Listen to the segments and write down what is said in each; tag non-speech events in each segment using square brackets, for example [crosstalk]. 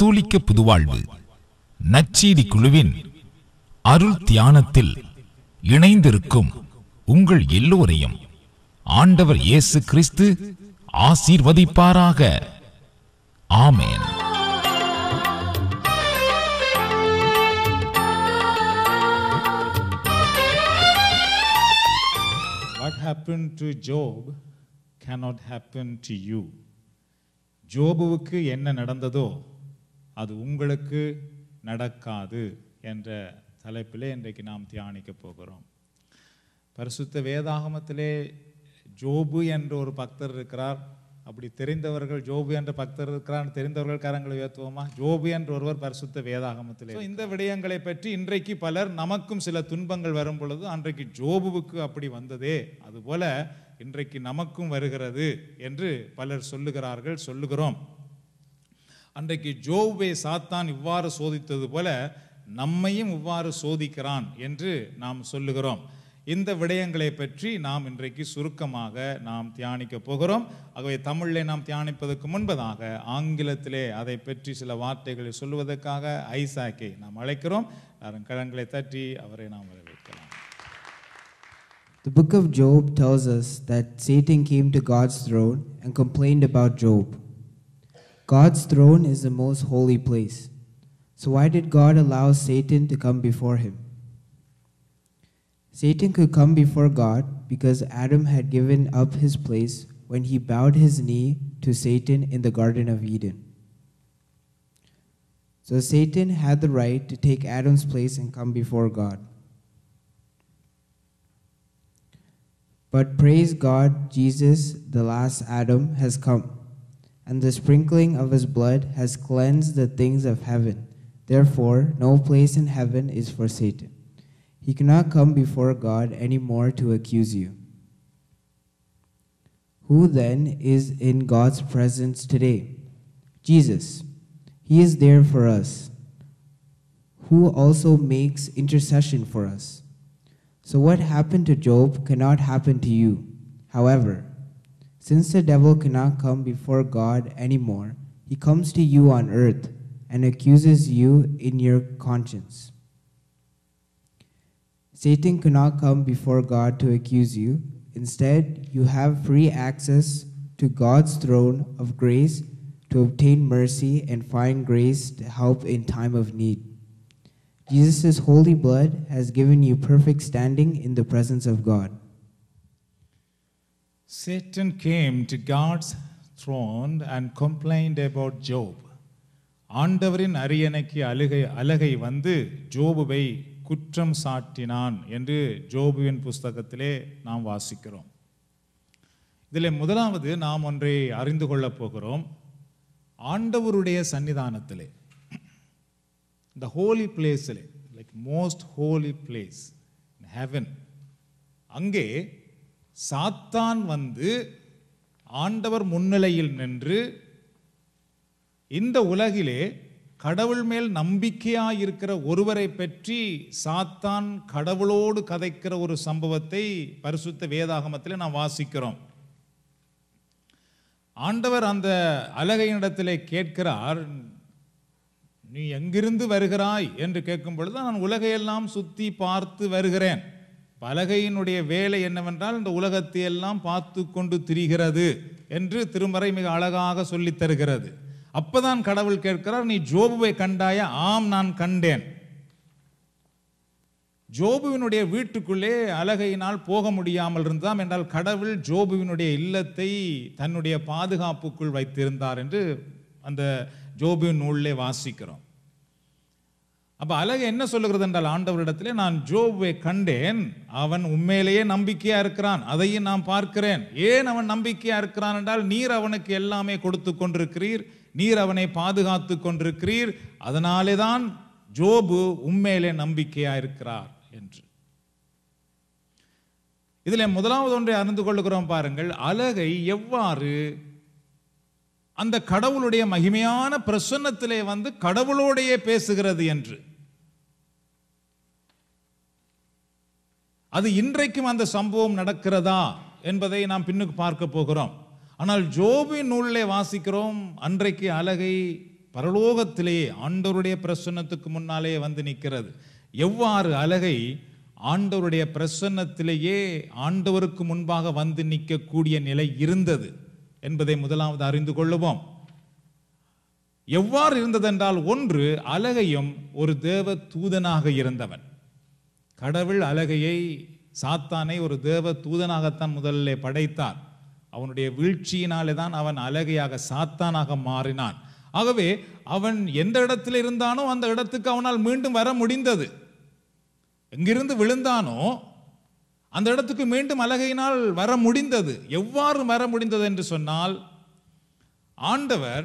கத்தோலிக்க புதுவாழ்வு நச்சீதி குழுவின் அருள் தியானத்தில் இணைந்திருக்கும் உங்கள் எல்லோரையும் ஆண்டவர் இயேசு கிறிஸ்து ஆசீர்வதிப்பாராக ஆமேன் happened to Job cannot happen to you. ஜோபுவுக்கு என்ன நடந்ததோ அது உங்களுக்கு நடக்காது என்ற தலைப்பிலே இன்றைக்கு நாம் தியானிக்க போகிறோம் பரிசுத்த வேதாகமத்திலே ஜோபு என்ற ஒரு பக்தர் இருக்கிறார் அப்படி தெரிந்தவர்கள் ஜோபு என்ற பக்தர் இருக்கிறார் தெரிந்தவர்கள் கரங்களை உயர்த்துவோமா ஜோபு என்ற ஒருவர் பரிசுத்த வேதாகமத்திலே இந்த விடயங்களை பற்றி இன்றைக்கு பலர் நமக்கும் சில துன்பங்கள் வரும் பொழுது அன்றைக்கு ஜோபுவுக்கு அப்படி வந்ததே அதுபோல இன்றைக்கு நமக்கும் வருகிறது என்று பலர் சொல்லுகிறார்கள் சொல்லுகிறோம் அன்றைக்கு ஜோவே சாத்தான் இவ்வாறு சோதித்தது போல நம்மையும் இவ்வாறு சோதிக்கிறான் என்று நாம் சொல்லுகிறோம் இந்த விடயங்களை பற்றி நாம் இன்றைக்கு சுருக்கமாக நாம் தியானிக்க போகிறோம் ஆகவே தமிழில் நாம் தியானிப்பதற்கு முன்பதாக ஆங்கிலத்திலே அதை பற்றி சில வார்த்தைகளை சொல்வதற்காக ஐசாக்கை நாம் அழைக்கிறோம் கரங்களை தட்டி அவரை நாம் வரவேற்கலாம் The book of Job tells us that Satan came to God's throne and complained about Job. God's throne is the most holy place. So, why did God allow Satan to come before him? Satan could come before God because Adam had given up his place when he bowed his knee to Satan in the Garden of Eden. So Satan had the right to take Adam's place and come before God. But praise God, Jesus, the last Adam, has come and the sprinkling of his blood has cleansed the things of heaven. Therefore, no place in heaven is for Satan. He cannot come before God any more to accuse you. Who then is in God's presence today? Jesus. He is there for us, who also makes intercession for us. So, what happened to Job cannot happen to you. However, since the devil cannot come before God anymore, he comes to you on earth and accuses you in your conscience. Satan cannot come before God to accuse you. Instead, you have free access to God's throne of grace to obtain mercy and find grace to help in time of need. Jesus' holy blood has given you perfect standing in the presence of God. Satan came to God's throne and complained about Job. ஆண்டவரின் அரியணைக்கு அழுகை அழகை வந்து ஜோபுவை குற்றம் சாட்டினான் என்று ஜோபுவின் புஸ்தகத்திலே நாம் வாசிக்கிறோம் இதில் முதலாவது நாம் ஒன்றை அறிந்து கொள்ளப் போகிறோம் ஆண்டவருடைய சன்னிதானத்திலே இந்த ஹோலி பிளேஸிலே like most holy place heaven அங்கே சாத்தான் வந்து ஆண்டவர் முன்னிலையில் நின்று இந்த உலகிலே கடவுள் மேல் நம்பிக்கையாக இருக்கிற ஒருவரை பற்றி சாத்தான் கடவுளோடு கதைக்கிற ஒரு சம்பவத்தை பரிசுத்த வேதாகமத்தில் நாம் வாசிக்கிறோம் ஆண்டவர் அந்த அழகையினிடத்திலே கேட்கிறார் நீ எங்கிருந்து வருகிறாய் என்று கேட்கும் பொழுது நான் உலகையெல்லாம் சுற்றி பார்த்து வருகிறேன் பலகையினுடைய வேலை என்னவென்றால் இந்த உலகத்தை எல்லாம் பார்த்து கொண்டு திரிகிறது என்று திருமறை மிக அழகாக சொல்லித் தருகிறது அப்பதான் கடவுள் கேட்கிறார் நீ ஜோபுவை கண்டாய ஆம் நான் கண்டேன் ஜோபுவினுடைய வீட்டுக்குள்ளே அழகையினால் போக முடியாமல் இருந்தாம் என்றால் கடவுள் ஜோபுவினுடைய இல்லத்தை தன்னுடைய பாதுகாப்புக்குள் வைத்திருந்தார் என்று அந்த ஜோபுவின் நூலிலே வாசிக்கிறோம் அப்போ அழகு என்ன சொல்லுகிறது என்றால் ஆண்டவரிடத்திலே நான் ஜோவை கண்டேன் அவன் உண்மையிலேயே நம்பிக்கையாக இருக்கிறான் அதையும் நான் பார்க்கிறேன் ஏன் அவன் நம்பிக்கையாக இருக்கிறான் என்றால் நீர் அவனுக்கு எல்லாமே கொடுத்து கொண்டிருக்கிறீர் நீர் அவனை பாதுகாத்து கொண்டிருக்கிறீர் அதனாலே தான் ஜோபு உண்மையிலே நம்பிக்கையாக இருக்கிறார் என்று இதில் முதலாவது ஒன்றை அறிந்து கொள்ளுகிறோம் பாருங்கள் அழகை எவ்வாறு அந்த கடவுளுடைய மகிமையான பிரசன்னத்திலே வந்து கடவுளோடையே பேசுகிறது என்று அது இன்றைக்கும் அந்த சம்பவம் நடக்கிறதா என்பதை நாம் பின்னுக்கு பார்க்க போகிறோம் ஆனால் ஜோபின் நூலிலே வாசிக்கிறோம் அன்றைக்கு அழகை பரலோகத்திலேயே ஆண்டவருடைய பிரசன்னத்துக்கு முன்னாலே வந்து நிற்கிறது எவ்வாறு அழகை ஆண்டவருடைய பிரசன்னத்திலேயே ஆண்டவருக்கு முன்பாக வந்து நிற்கக்கூடிய நிலை இருந்தது என்பதை முதலாவது அறிந்து கொள்ளுவோம் எவ்வாறு இருந்ததென்றால் ஒன்று அழகையும் ஒரு தேவ தூதனாக இருந்தவன் கடவுள் அழகையை சாத்தானை ஒரு தேவ தூதனாகத்தான் முதல்ல படைத்தார் அவனுடைய வீழ்ச்சியினாலே தான் அவன் அழகையாக சாத்தானாக மாறினான் ஆகவே அவன் எந்த இடத்தில் இருந்தானோ அந்த இடத்துக்கு அவனால் மீண்டும் வர முடிந்தது எங்கிருந்து விழுந்தானோ அந்த இடத்துக்கு மீண்டும் அழகையினால் வர முடிந்தது எவ்வாறு வர முடிந்தது என்று சொன்னால் ஆண்டவர்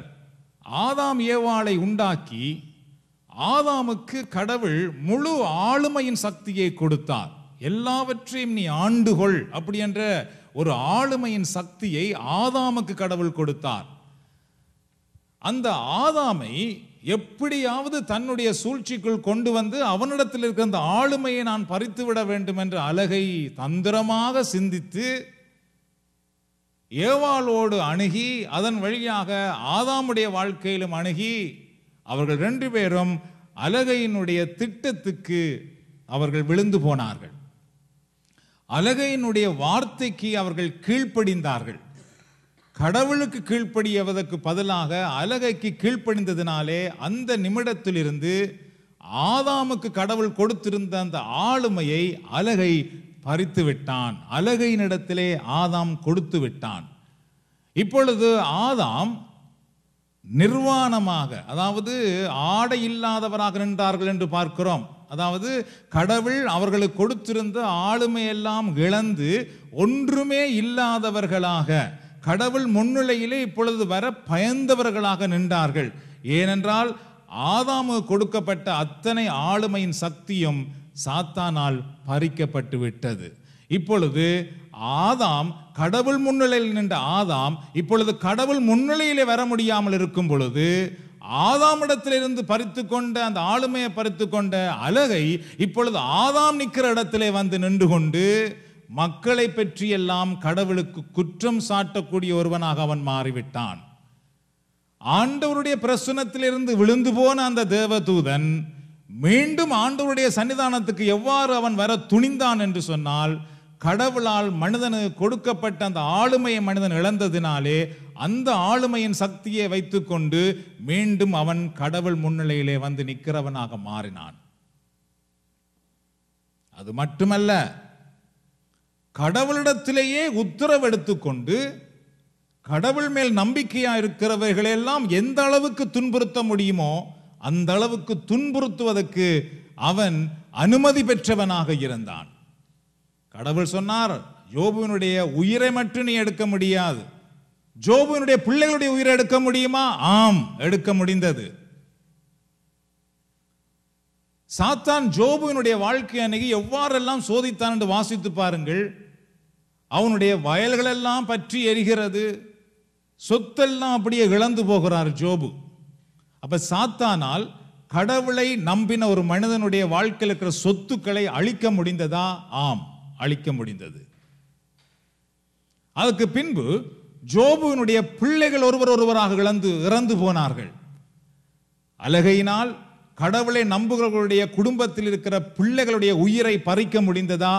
ஆதாம் ஏவாளை உண்டாக்கி ஆதாமுக்கு கடவுள் முழு ஆளுமையின் சக்தியை கொடுத்தார் எல்லாவற்றையும் நீ ஆண்டுகொள் அப்படி என்ற ஒரு ஆளுமையின் சக்தியை ஆதாமுக்கு கடவுள் கொடுத்தார் அந்த ஆதாமை எப்படியாவது தன்னுடைய சூழ்ச்சிக்குள் கொண்டு வந்து அவனிடத்தில் இருக்கிற அந்த ஆளுமையை நான் விட வேண்டும் என்ற அழகை தந்திரமாக சிந்தித்து ஏவாளோடு அணுகி அதன் வழியாக ஆதாமுடைய வாழ்க்கையிலும் அணுகி அவர்கள் ரெண்டு பேரும் அலகையினுடைய திட்டத்துக்கு அவர்கள் விழுந்து போனார்கள் அலகையினுடைய வார்த்தைக்கு அவர்கள் கீழ்ப்படிந்தார்கள் கடவுளுக்கு கீழ்ப்படியவதற்கு பதிலாக அலகைக்கு கீழ்ப்படிந்ததினாலே அந்த நிமிடத்திலிருந்து ஆதாமுக்கு கடவுள் கொடுத்திருந்த அந்த ஆளுமையை அலகை பறித்து விட்டான் அலகையினிடத்திலே ஆதாம் கொடுத்து விட்டான் இப்பொழுது ஆதாம் நிர்வாணமாக அதாவது ஆடை இல்லாதவராக நின்றார்கள் என்று பார்க்கிறோம் அதாவது கடவுள் அவர்களுக்கு கொடுத்திருந்த ஆளுமையெல்லாம் இழந்து ஒன்றுமே இல்லாதவர்களாக கடவுள் முன்னிலையிலே இப்பொழுது வர பயந்தவர்களாக நின்றார்கள் ஏனென்றால் ஆதாமு கொடுக்கப்பட்ட அத்தனை ஆளுமையின் சக்தியும் சாத்தானால் பறிக்கப்பட்டு விட்டது இப்பொழுது ஆதாம் கடவுள் முன்னிலையில் நின்ற ஆதாம் இப்பொழுது கடவுள் முன்னிலையிலே வர முடியாமல் இருக்கும் பொழுது ஆதாமிடத்திலிருந்து பறித்து கொண்ட அந்த ஆளுமையை பறித்து கொண்ட அழகை இப்பொழுது ஆதாம் நிற்கிற இடத்திலே வந்து நின்று கொண்டு மக்களை பற்றியெல்லாம் கடவுளுக்கு குற்றம் சாட்டக்கூடிய ஒருவனாக அவன் மாறிவிட்டான் ஆண்டவருடைய பிரசுனத்திலிருந்து விழுந்து போன அந்த தேவதூதன் மீண்டும் ஆண்டவருடைய சன்னிதானத்துக்கு எவ்வாறு அவன் வர துணிந்தான் என்று சொன்னால் கடவுளால் மனிதனுக்கு கொடுக்கப்பட்ட அந்த ஆளுமையை மனிதன் இழந்ததினாலே அந்த ஆளுமையின் சக்தியை வைத்துக்கொண்டு மீண்டும் அவன் கடவுள் முன்னிலையிலே வந்து நிற்கிறவனாக மாறினான் அது மட்டுமல்ல கடவுளிடத்திலேயே உத்தரவு எடுத்துக்கொண்டு கடவுள் மேல் நம்பிக்கையா இருக்கிறவர்களெல்லாம் எந்த அளவுக்கு துன்புறுத்த முடியுமோ அந்த அளவுக்கு துன்புறுத்துவதற்கு அவன் அனுமதி பெற்றவனாக இருந்தான் கடவுள் சொன்னார் யோபுவினுடைய உயிரை மட்டும் நீ எடுக்க முடியாது ஜோபுவினுடைய பிள்ளைகளுடைய உயிரை எடுக்க முடியுமா ஆம் எடுக்க முடிந்தது சாத்தான் ஜோபுவினுடைய வாழ்க்கை அன்னைக்கு எவ்வாறெல்லாம் சோதித்தான் என்று வாசித்து பாருங்கள் அவனுடைய வயல்களெல்லாம் பற்றி எரிகிறது சொத்தெல்லாம் அப்படியே இழந்து போகிறார் ஜோபு அப்ப சாத்தானால் கடவுளை நம்பின ஒரு மனிதனுடைய வாழ்க்கையில் இருக்கிற சொத்துக்களை அழிக்க முடிந்ததா ஆம் அழிக்க முடிந்தது அதற்கு பின்பு ஜோபுவினுடைய பிள்ளைகள் ஒருவர் ஒருவராக இழந்து இறந்து போனார்கள் அழகையினால் கடவுளை நம்புகிறவர்களுடைய குடும்பத்தில் இருக்கிற பிள்ளைகளுடைய உயிரை பறிக்க முடிந்ததா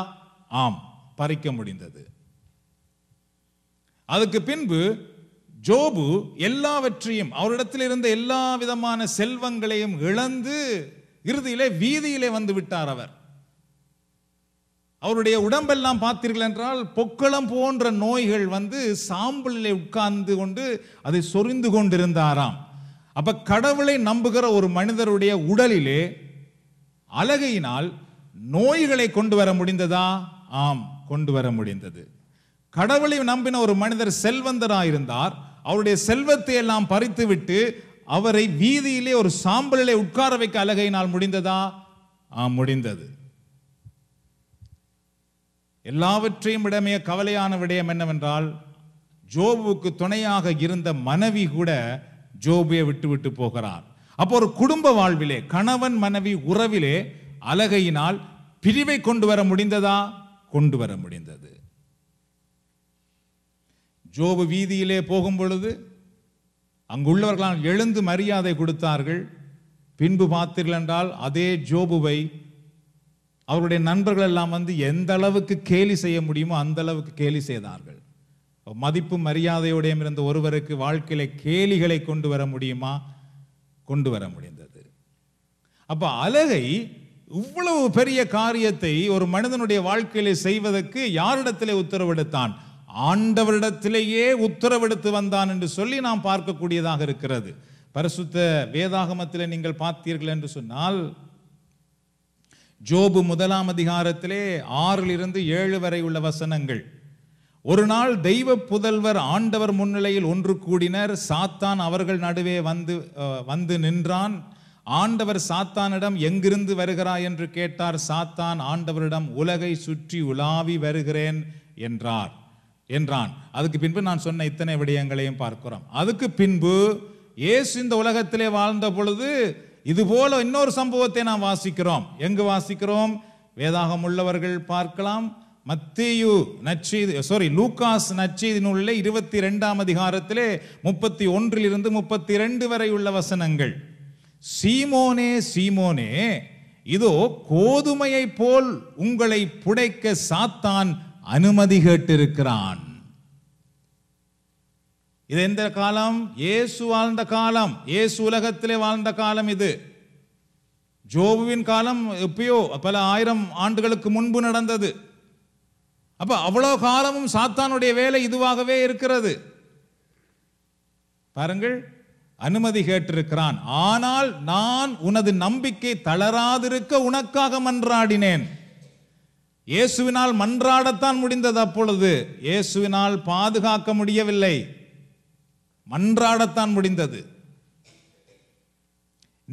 ஆம் பறிக்க முடிந்தது அதுக்கு பின்பு ஜோபு எல்லாவற்றையும் அவரிடத்தில் இருந்த எல்லா விதமான செல்வங்களையும் இழந்து இறுதியிலே வீதியிலே வந்து விட்டார் அவர் அவருடைய உடம்பெல்லாம் பார்த்தீர்கள் என்றால் பொக்களம் போன்ற நோய்கள் வந்து சாம்பலிலே உட்கார்ந்து கொண்டு அதை சொரிந்து கொண்டிருந்தாராம் அப்ப கடவுளை நம்புகிற ஒரு மனிதருடைய உடலிலே அழகையினால் நோய்களை கொண்டு வர முடிந்ததா ஆம் கொண்டு வர முடிந்தது கடவுளை நம்பின ஒரு மனிதர் செல்வந்தராயிருந்தார் அவருடைய செல்வத்தை எல்லாம் பறித்துவிட்டு அவரை வீதியிலே ஒரு சாம்பலிலே உட்கார வைக்க அழகையினால் முடிந்ததா ஆம் முடிந்தது எல்லாவற்றையும் விடமைய கவலையான விடயம் என்னவென்றால் ஜோபுக்கு துணையாக இருந்த மனைவி கூட ஜோபுவை விட்டு விட்டு போகிறார் அப்போ ஒரு குடும்ப வாழ்விலே கணவன் மனைவி உறவிலே அலகையினால் பிரிவை கொண்டு வர முடிந்ததா கொண்டு வர முடிந்தது ஜோபு வீதியிலே போகும் பொழுது அங்குள்ளவர்களால் எழுந்து மரியாதை கொடுத்தார்கள் பின்பு பார்த்தீர்கள் என்றால் அதே ஜோபுவை அவருடைய நண்பர்கள் எல்லாம் வந்து எந்த அளவுக்கு கேலி செய்ய முடியுமோ அந்த அளவுக்கு கேலி செய்தார்கள் மதிப்பு மரியாதையோடையும் இருந்த ஒருவருக்கு வாழ்க்கையில கேலிகளை கொண்டு வர முடியுமா கொண்டு வர முடிந்தது அப்போ அழகை இவ்வளவு பெரிய காரியத்தை ஒரு மனிதனுடைய வாழ்க்கையில செய்வதற்கு யாரிடத்திலே உத்தரவெடுத்தான் ஆண்டவரிடத்திலேயே உத்தரவெடுத்து வந்தான் என்று சொல்லி நாம் பார்க்கக்கூடியதாக இருக்கிறது பரிசுத்த வேதாகமத்தில் நீங்கள் பார்த்தீர்கள் என்று சொன்னால் ஜோபு முதலாம் அதிகாரத்திலே ஆறிலிருந்து ஏழு வரை உள்ள வசனங்கள் ஒரு நாள் தெய்வ புதல்வர் ஆண்டவர் முன்னிலையில் ஒன்று கூடினர் சாத்தான் அவர்கள் நடுவே வந்து வந்து நின்றான் ஆண்டவர் சாத்தானிடம் எங்கிருந்து வருகிறாய் என்று கேட்டார் சாத்தான் ஆண்டவரிடம் உலகை சுற்றி உலாவி வருகிறேன் என்றார் என்றான் அதுக்கு பின்பு நான் சொன்ன இத்தனை விடயங்களையும் பார்க்கிறோம் அதுக்கு பின்பு இயேசு இந்த உலகத்திலே வாழ்ந்த பொழுது இது போல இன்னொரு சம்பவத்தை நாம் வாசிக்கிறோம் எங்கு வாசிக்கிறோம் வேதாகம் உள்ளவர்கள் பார்க்கலாம் மத்தியு நச்சீது சாரி லூகாஸ் நச்சீதி நூலில் இருபத்தி ரெண்டாம் அதிகாரத்திலே முப்பத்தி ஒன்றிலிருந்து முப்பத்தி ரெண்டு வரை உள்ள வசனங்கள் சீமோனே சீமோனே இதோ கோதுமையை போல் உங்களை புடைக்க சாத்தான் அனுமதி கேட்டிருக்கிறான் இது எந்த காலம் இயேசு வாழ்ந்த காலம் இயேசு உலகத்திலே வாழ்ந்த காலம் இது ஜோபுவின் காலம் எப்பயோ பல ஆயிரம் ஆண்டுகளுக்கு முன்பு நடந்தது அப்ப அவ்வளோ காலமும் சாத்தானுடைய வேலை இதுவாகவே இருக்கிறது பாருங்கள் அனுமதி கேட்டிருக்கிறான் ஆனால் நான் உனது நம்பிக்கை தளராதிருக்க உனக்காக மன்றாடினேன் இயேசுவினால் மன்றாடத்தான் முடிந்தது அப்பொழுது இயேசுவினால் பாதுகாக்க முடியவில்லை மன்றாடத்தான் முடிந்தது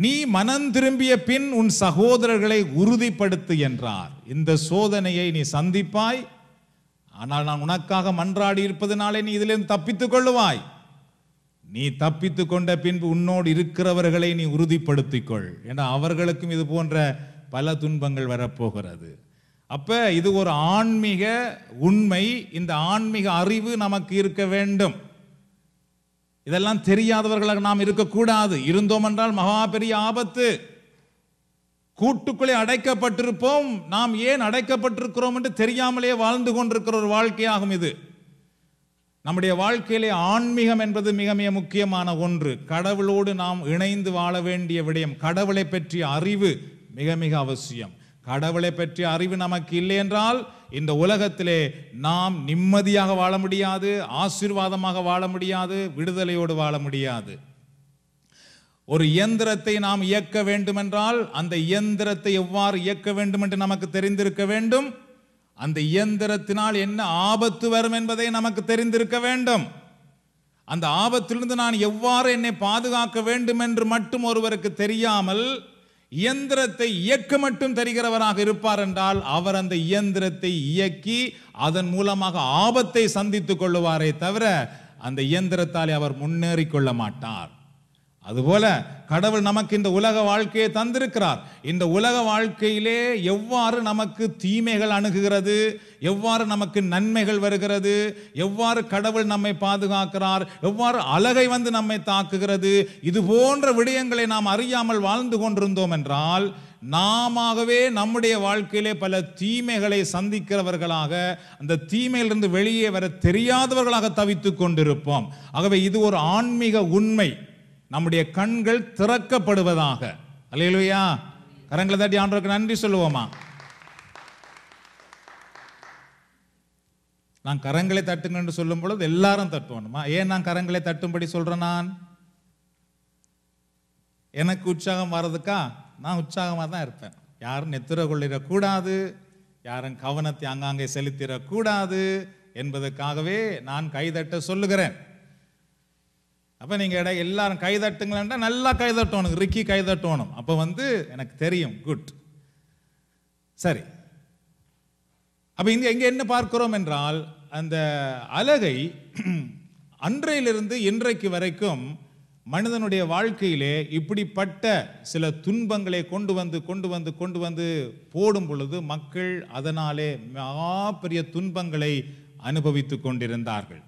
நீ மனம் திரும்பிய பின் உன் சகோதரர்களை உறுதிப்படுத்து என்றார் இந்த சோதனையை நீ சந்திப்பாய் ஆனால் நான் உனக்காக மன்றாடி இருப்பதனாலே நீ இதிலிருந்து தப்பித்துக் கொள்ளுவாய் நீ தப்பித்துக் கொண்ட பின்பு உன்னோடு இருக்கிறவர்களை நீ உறுதிப்படுத்திக்கொள் என அவர்களுக்கும் இது போன்ற பல துன்பங்கள் வரப்போகிறது அப்போ இது ஒரு ஆன்மீக உண்மை இந்த ஆன்மீக அறிவு நமக்கு இருக்க வேண்டும் இதெல்லாம் தெரியாதவர்களாக நாம் இருக்கக்கூடாது இருந்தோம் என்றால் மகா பெரிய ஆபத்து கூட்டுக்குள்ளே அடைக்கப்பட்டிருப்போம் நாம் ஏன் அடைக்கப்பட்டிருக்கிறோம் என்று தெரியாமலே வாழ்ந்து கொண்டிருக்கிற ஒரு வாழ்க்கையாகும் இது நம்முடைய வாழ்க்கையிலே ஆன்மீகம் என்பது மிக மிக முக்கியமான ஒன்று கடவுளோடு நாம் இணைந்து வாழ வேண்டிய விடயம் கடவுளை பற்றிய அறிவு மிக மிக அவசியம் கடவுளை பற்றிய அறிவு நமக்கு இல்லை என்றால் இந்த உலகத்திலே நாம் நிம்மதியாக வாழ முடியாது ஆசீர்வாதமாக வாழ முடியாது விடுதலையோடு வாழ முடியாது ஒரு இயந்திரத்தை நாம் இயக்க வேண்டுமென்றால் அந்த இயந்திரத்தை எவ்வாறு இயக்க வேண்டும் என்று நமக்கு தெரிந்திருக்க வேண்டும் அந்த இயந்திரத்தினால் என்ன ஆபத்து வரும் என்பதை நமக்கு தெரிந்திருக்க வேண்டும் அந்த ஆபத்திலிருந்து நான் எவ்வாறு என்னை பாதுகாக்க வேண்டும் என்று மட்டும் ஒருவருக்கு தெரியாமல் இயந்திரத்தை இயக்க மட்டும் தருகிறவராக இருப்பார் என்றால் அவர் அந்த இயந்திரத்தை இயக்கி அதன் மூலமாக ஆபத்தை சந்தித்துக் கொள்ளுவாரே தவிர அந்த இயந்திரத்தாலே அவர் முன்னேறி கொள்ள மாட்டார் அதுபோல கடவுள் நமக்கு இந்த உலக வாழ்க்கையை தந்திருக்கிறார் இந்த உலக வாழ்க்கையிலே எவ்வாறு நமக்கு தீமைகள் அணுகுகிறது எவ்வாறு நமக்கு நன்மைகள் வருகிறது எவ்வாறு கடவுள் நம்மை பாதுகாக்கிறார் எவ்வாறு அழகை வந்து நம்மை தாக்குகிறது இது போன்ற விடயங்களை நாம் அறியாமல் வாழ்ந்து கொண்டிருந்தோம் என்றால் நாமவே நம்முடைய வாழ்க்கையிலே பல தீமைகளை சந்திக்கிறவர்களாக அந்த தீமையிலிருந்து வெளியே வர தெரியாதவர்களாக தவித்து கொண்டிருப்போம் ஆகவே இது ஒரு ஆன்மீக உண்மை நம்முடைய கண்கள் திறக்கப்படுவதாக அலையலுயா கரங்களை தட்டி ஆண்டவருக்கு நன்றி சொல்லுவோமா நான் கரங்களை தட்டுங்க என்று சொல்லும் பொழுது எல்லாரும் தட்டுவோணுமா ஏன் நான் கரங்களை தட்டும்படி சொல்கிறேன் நான் எனக்கு உற்சாகம் வர்றதுக்கா நான் உற்சாகமாக தான் இருப்பேன் யாரும் நெத்திர கொள்ளிடக்கூடாது யாரும் கவனத்தை அங்காங்கே செலுத்திடக்கூடாது என்பதற்காகவே நான் கைதட்ட சொல்லுகிறேன் அப்போ நீங்கள் இட எல்லாரும் கைதட்டுங்களேன்டா நல்லா கைதட்டணும் ரிக்கி கைதட்டணும் அப்போ வந்து எனக்கு தெரியும் குட் சரி அப்போ இங்கே எங்கே என்ன பார்க்கிறோம் என்றால் அந்த அழகை [clears throat] அன்றையிலிருந்து இன்றைக்கு வரைக்கும் மனிதனுடைய வாழ்க்கையிலே இப்படிப்பட்ட சில துன்பங்களை கொண்டு வந்து கொண்டு வந்து கொண்டு வந்து போடும் பொழுது மக்கள் அதனாலே பெரிய துன்பங்களை அனுபவித்து கொண்டிருந்தார்கள்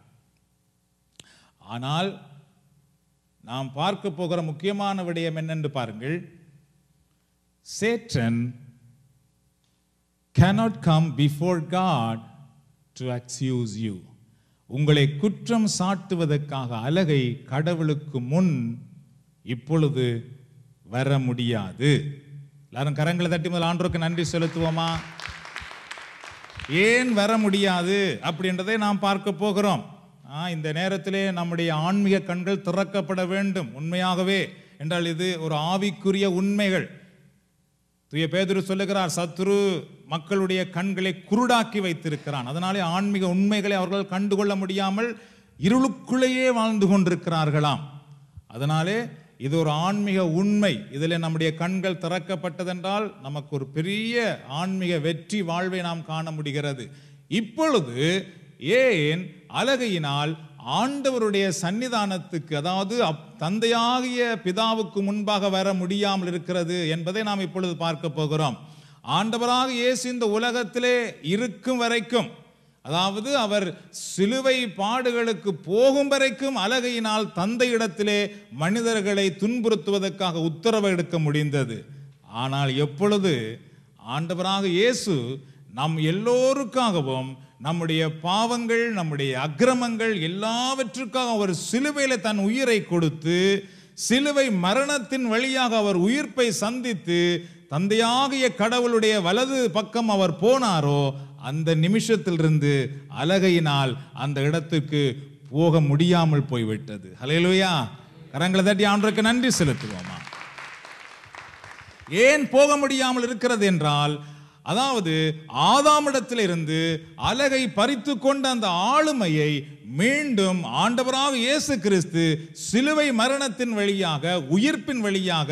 ஆனால் நாம் பார்க்க போகிற முக்கியமான விடயம் என்னென்று பாருங்கள் சேற்றன் cannot come before God to accuse you. உங்களை குற்றம் சாட்டுவதற்காக அழகை கடவுளுக்கு முன் இப்பொழுது வர முடியாது எல்லாரும் கரங்களை தட்டி முதல் ஆண்டோருக்கு நன்றி செலுத்துவோமா ஏன் வர முடியாது அப்படின்றதை நாம் பார்க்க போகிறோம் இந்த நேரத்திலே நம்முடைய ஆன்மீக கண்கள் திறக்கப்பட வேண்டும் உண்மையாகவே என்றால் இது ஒரு ஆவிக்குரிய உண்மைகள் துய பேதுரு சொல்லுகிறார் சத்ரு மக்களுடைய கண்களை குருடாக்கி வைத்திருக்கிறான் அதனாலே ஆன்மீக உண்மைகளை அவர்கள் கண்டுகொள்ள முடியாமல் இருளுக்குள்ளேயே வாழ்ந்து கொண்டிருக்கிறார்களாம் அதனாலே இது ஒரு ஆன்மீக உண்மை இதில் நம்முடைய கண்கள் திறக்கப்பட்டதென்றால் நமக்கு ஒரு பெரிய ஆன்மீக வெற்றி வாழ்வை நாம் காண முடிகிறது இப்பொழுது ஏன் அழகையினால் ஆண்டவருடைய சன்னிதானத்துக்கு அதாவது அப் தந்தையாகிய பிதாவுக்கு முன்பாக வர முடியாமல் இருக்கிறது என்பதை நாம் இப்பொழுது பார்க்க போகிறோம் ஆண்டவராக இயேசு இந்த உலகத்திலே இருக்கும் வரைக்கும் அதாவது அவர் சிலுவை பாடுகளுக்கு போகும் வரைக்கும் அழகையினால் தந்தையிடத்திலே மனிதர்களை துன்புறுத்துவதற்காக உத்தரவு எடுக்க முடிந்தது ஆனால் எப்பொழுது ஆண்டவராக இயேசு நம் எல்லோருக்காகவும் நம்முடைய பாவங்கள் நம்முடைய அக்கிரமங்கள் எல்லாவற்றுக்காக அவர் சிலுவையில் தன் உயிரை கொடுத்து சிலுவை மரணத்தின் வழியாக அவர் உயிர்ப்பை சந்தித்து தந்தையாகிய கடவுளுடைய வலது பக்கம் அவர் போனாரோ அந்த நிமிஷத்திலிருந்து அலகையினால் அந்த இடத்துக்கு போக முடியாமல் போய்விட்டது ஹலையிலுயா கரங்களை தட்டி ஆண்டருக்கு நன்றி செலுத்துவோமா ஏன் போக முடியாமல் இருக்கிறது என்றால் அதாவது ஆதாமிடத்தில் இருந்து அலகை பறித்து கொண்ட அந்த ஆளுமையை மீண்டும் ஆண்டவராக இயேசு கிறிஸ்து சிலுவை மரணத்தின் வழியாக உயிர்ப்பின் வழியாக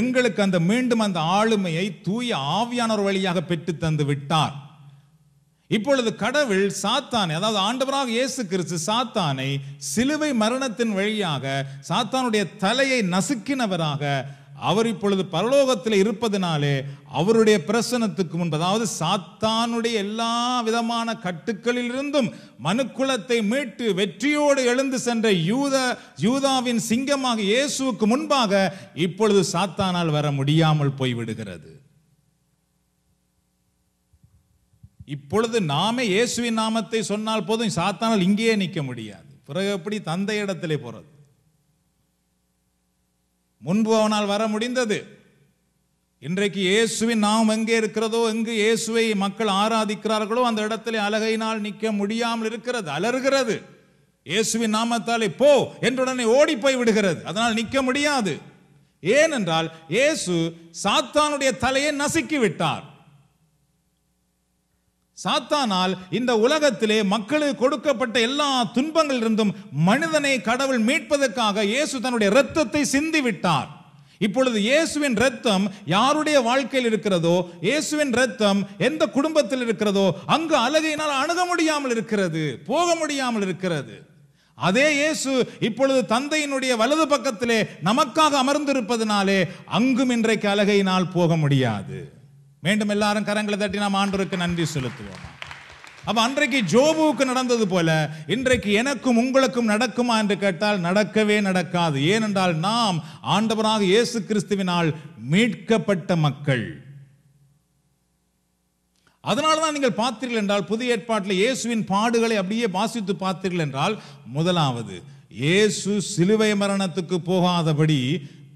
எங்களுக்கு அந்த மீண்டும் அந்த ஆளுமையை தூய ஆவியானவர் வழியாக பெற்று தந்து விட்டார் இப்பொழுது கடவுள் சாத்தானை அதாவது ஆண்டவராக இயேசு கிறிஸ்து சாத்தானை சிலுவை மரணத்தின் வழியாக சாத்தானுடைய தலையை நசுக்கினவராக அவர் இப்பொழுது பரலோகத்தில் இருப்பதினாலே அவருடைய பிரசனத்துக்கு முன்பு அதாவது சாத்தானுடைய எல்லா விதமான கட்டுக்களிலிருந்தும் மனுக்குலத்தை மீட்டு வெற்றியோடு எழுந்து சென்ற யூத யூதாவின் சிங்கமாக இயேசுவுக்கு முன்பாக இப்பொழுது சாத்தானால் வர முடியாமல் போய்விடுகிறது இப்பொழுது நாமே இயேசுவின் நாமத்தை சொன்னால் போதும் சாத்தானால் இங்கேயே நிற்க முடியாது பிறகு எப்படி தந்தை இடத்திலே போறது முன்பு அவனால் வர முடிந்தது இன்றைக்கு இயேசுவின் நாம் எங்கே இருக்கிறதோ எங்கு இயேசுவை மக்கள் ஆராதிக்கிறார்களோ அந்த இடத்துல அழகையினால் நிற்க முடியாமல் இருக்கிறது அலறுகிறது இயேசுவின் நாமத்தாலே போ என்றுடனே ஓடி போய் விடுகிறது அதனால் நிற்க முடியாது ஏனென்றால் இயேசு சாத்தானுடைய தலையை நசுக்கி விட்டார் சாத்தானால் இந்த உலகத்திலே மக்களுக்கு கொடுக்கப்பட்ட எல்லா இருந்தும் மனிதனை கடவுள் மீட்பதற்காக இயேசு தன்னுடைய இரத்தத்தை சிந்தி விட்டார் இப்பொழுது இயேசுவின் ரத்தம் யாருடைய வாழ்க்கையில் இருக்கிறதோ இயேசுவின் ரத்தம் எந்த குடும்பத்தில் இருக்கிறதோ அங்கு அழகையினால் அணுக முடியாமல் இருக்கிறது போக முடியாமல் இருக்கிறது அதே இயேசு இப்பொழுது தந்தையினுடைய வலது பக்கத்திலே நமக்காக அமர்ந்திருப்பதனாலே அங்கும் இன்றைக்கு அழகையினால் போக முடியாது மீண்டும் எல்லாரும் கரங்களை தட்டி நாம் ஆண்டவருக்கு நன்றி செலுத்துவோம் அப்போ அன்றைக்கு ஜோபுவுக்கு நடந்தது போல இன்றைக்கு எனக்கும் உங்களுக்கும் நடக்குமா என்று கேட்டால் நடக்கவே நடக்காது ஏனென்றால் நாம் ஆண்டவராக இயேசு கிறிஸ்துவினால் மீட்கப்பட்ட மக்கள் அதனால தான் நீங்கள் பார்த்தீர்கள் என்றால் புதிய ஏற்பாட்டில் இயேசுவின் பாடுகளை அப்படியே வாசித்து பார்த்தீர்கள் என்றால் முதலாவது இயேசு சிலுவை மரணத்துக்கு போகாதபடி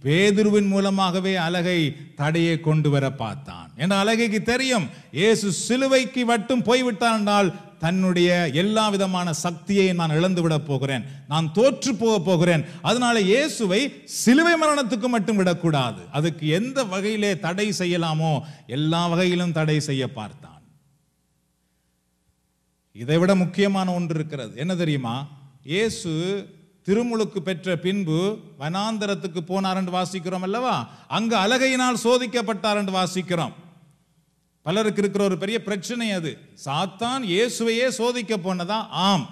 பேதுருவின் மூலமாகவே அழகை தடையை கொண்டு வர பார்த்தான் என்ற அழகைக்கு தெரியும் இயேசு சிலுவைக்கு மட்டும் போய்விட்டான் என்றால் தன்னுடைய எல்லா விதமான சக்தியை நான் இழந்து விட போகிறேன் நான் தோற்று போக போகிறேன் அதனால இயேசுவை சிலுவை மரணத்துக்கு மட்டும் விடக்கூடாது அதுக்கு எந்த வகையிலே தடை செய்யலாமோ எல்லா வகையிலும் தடை செய்ய பார்த்தான் இதை விட முக்கியமான ஒன்று இருக்கிறது என்ன தெரியுமா இயேசு திருமுழுக்கு பெற்ற பின்பு வனாந்தரத்துக்கு போனார் என்று வாசிக்கிறோம் அல்லவா அங்கு அழகையினால் சோதிக்கப்பட்டார் என்று வாசிக்கிறோம் பலருக்கு இருக்கிற ஒரு பெரிய பிரச்சனை அது சாத்தான் இயேசுவையே சோதிக்க போனதா ஆம்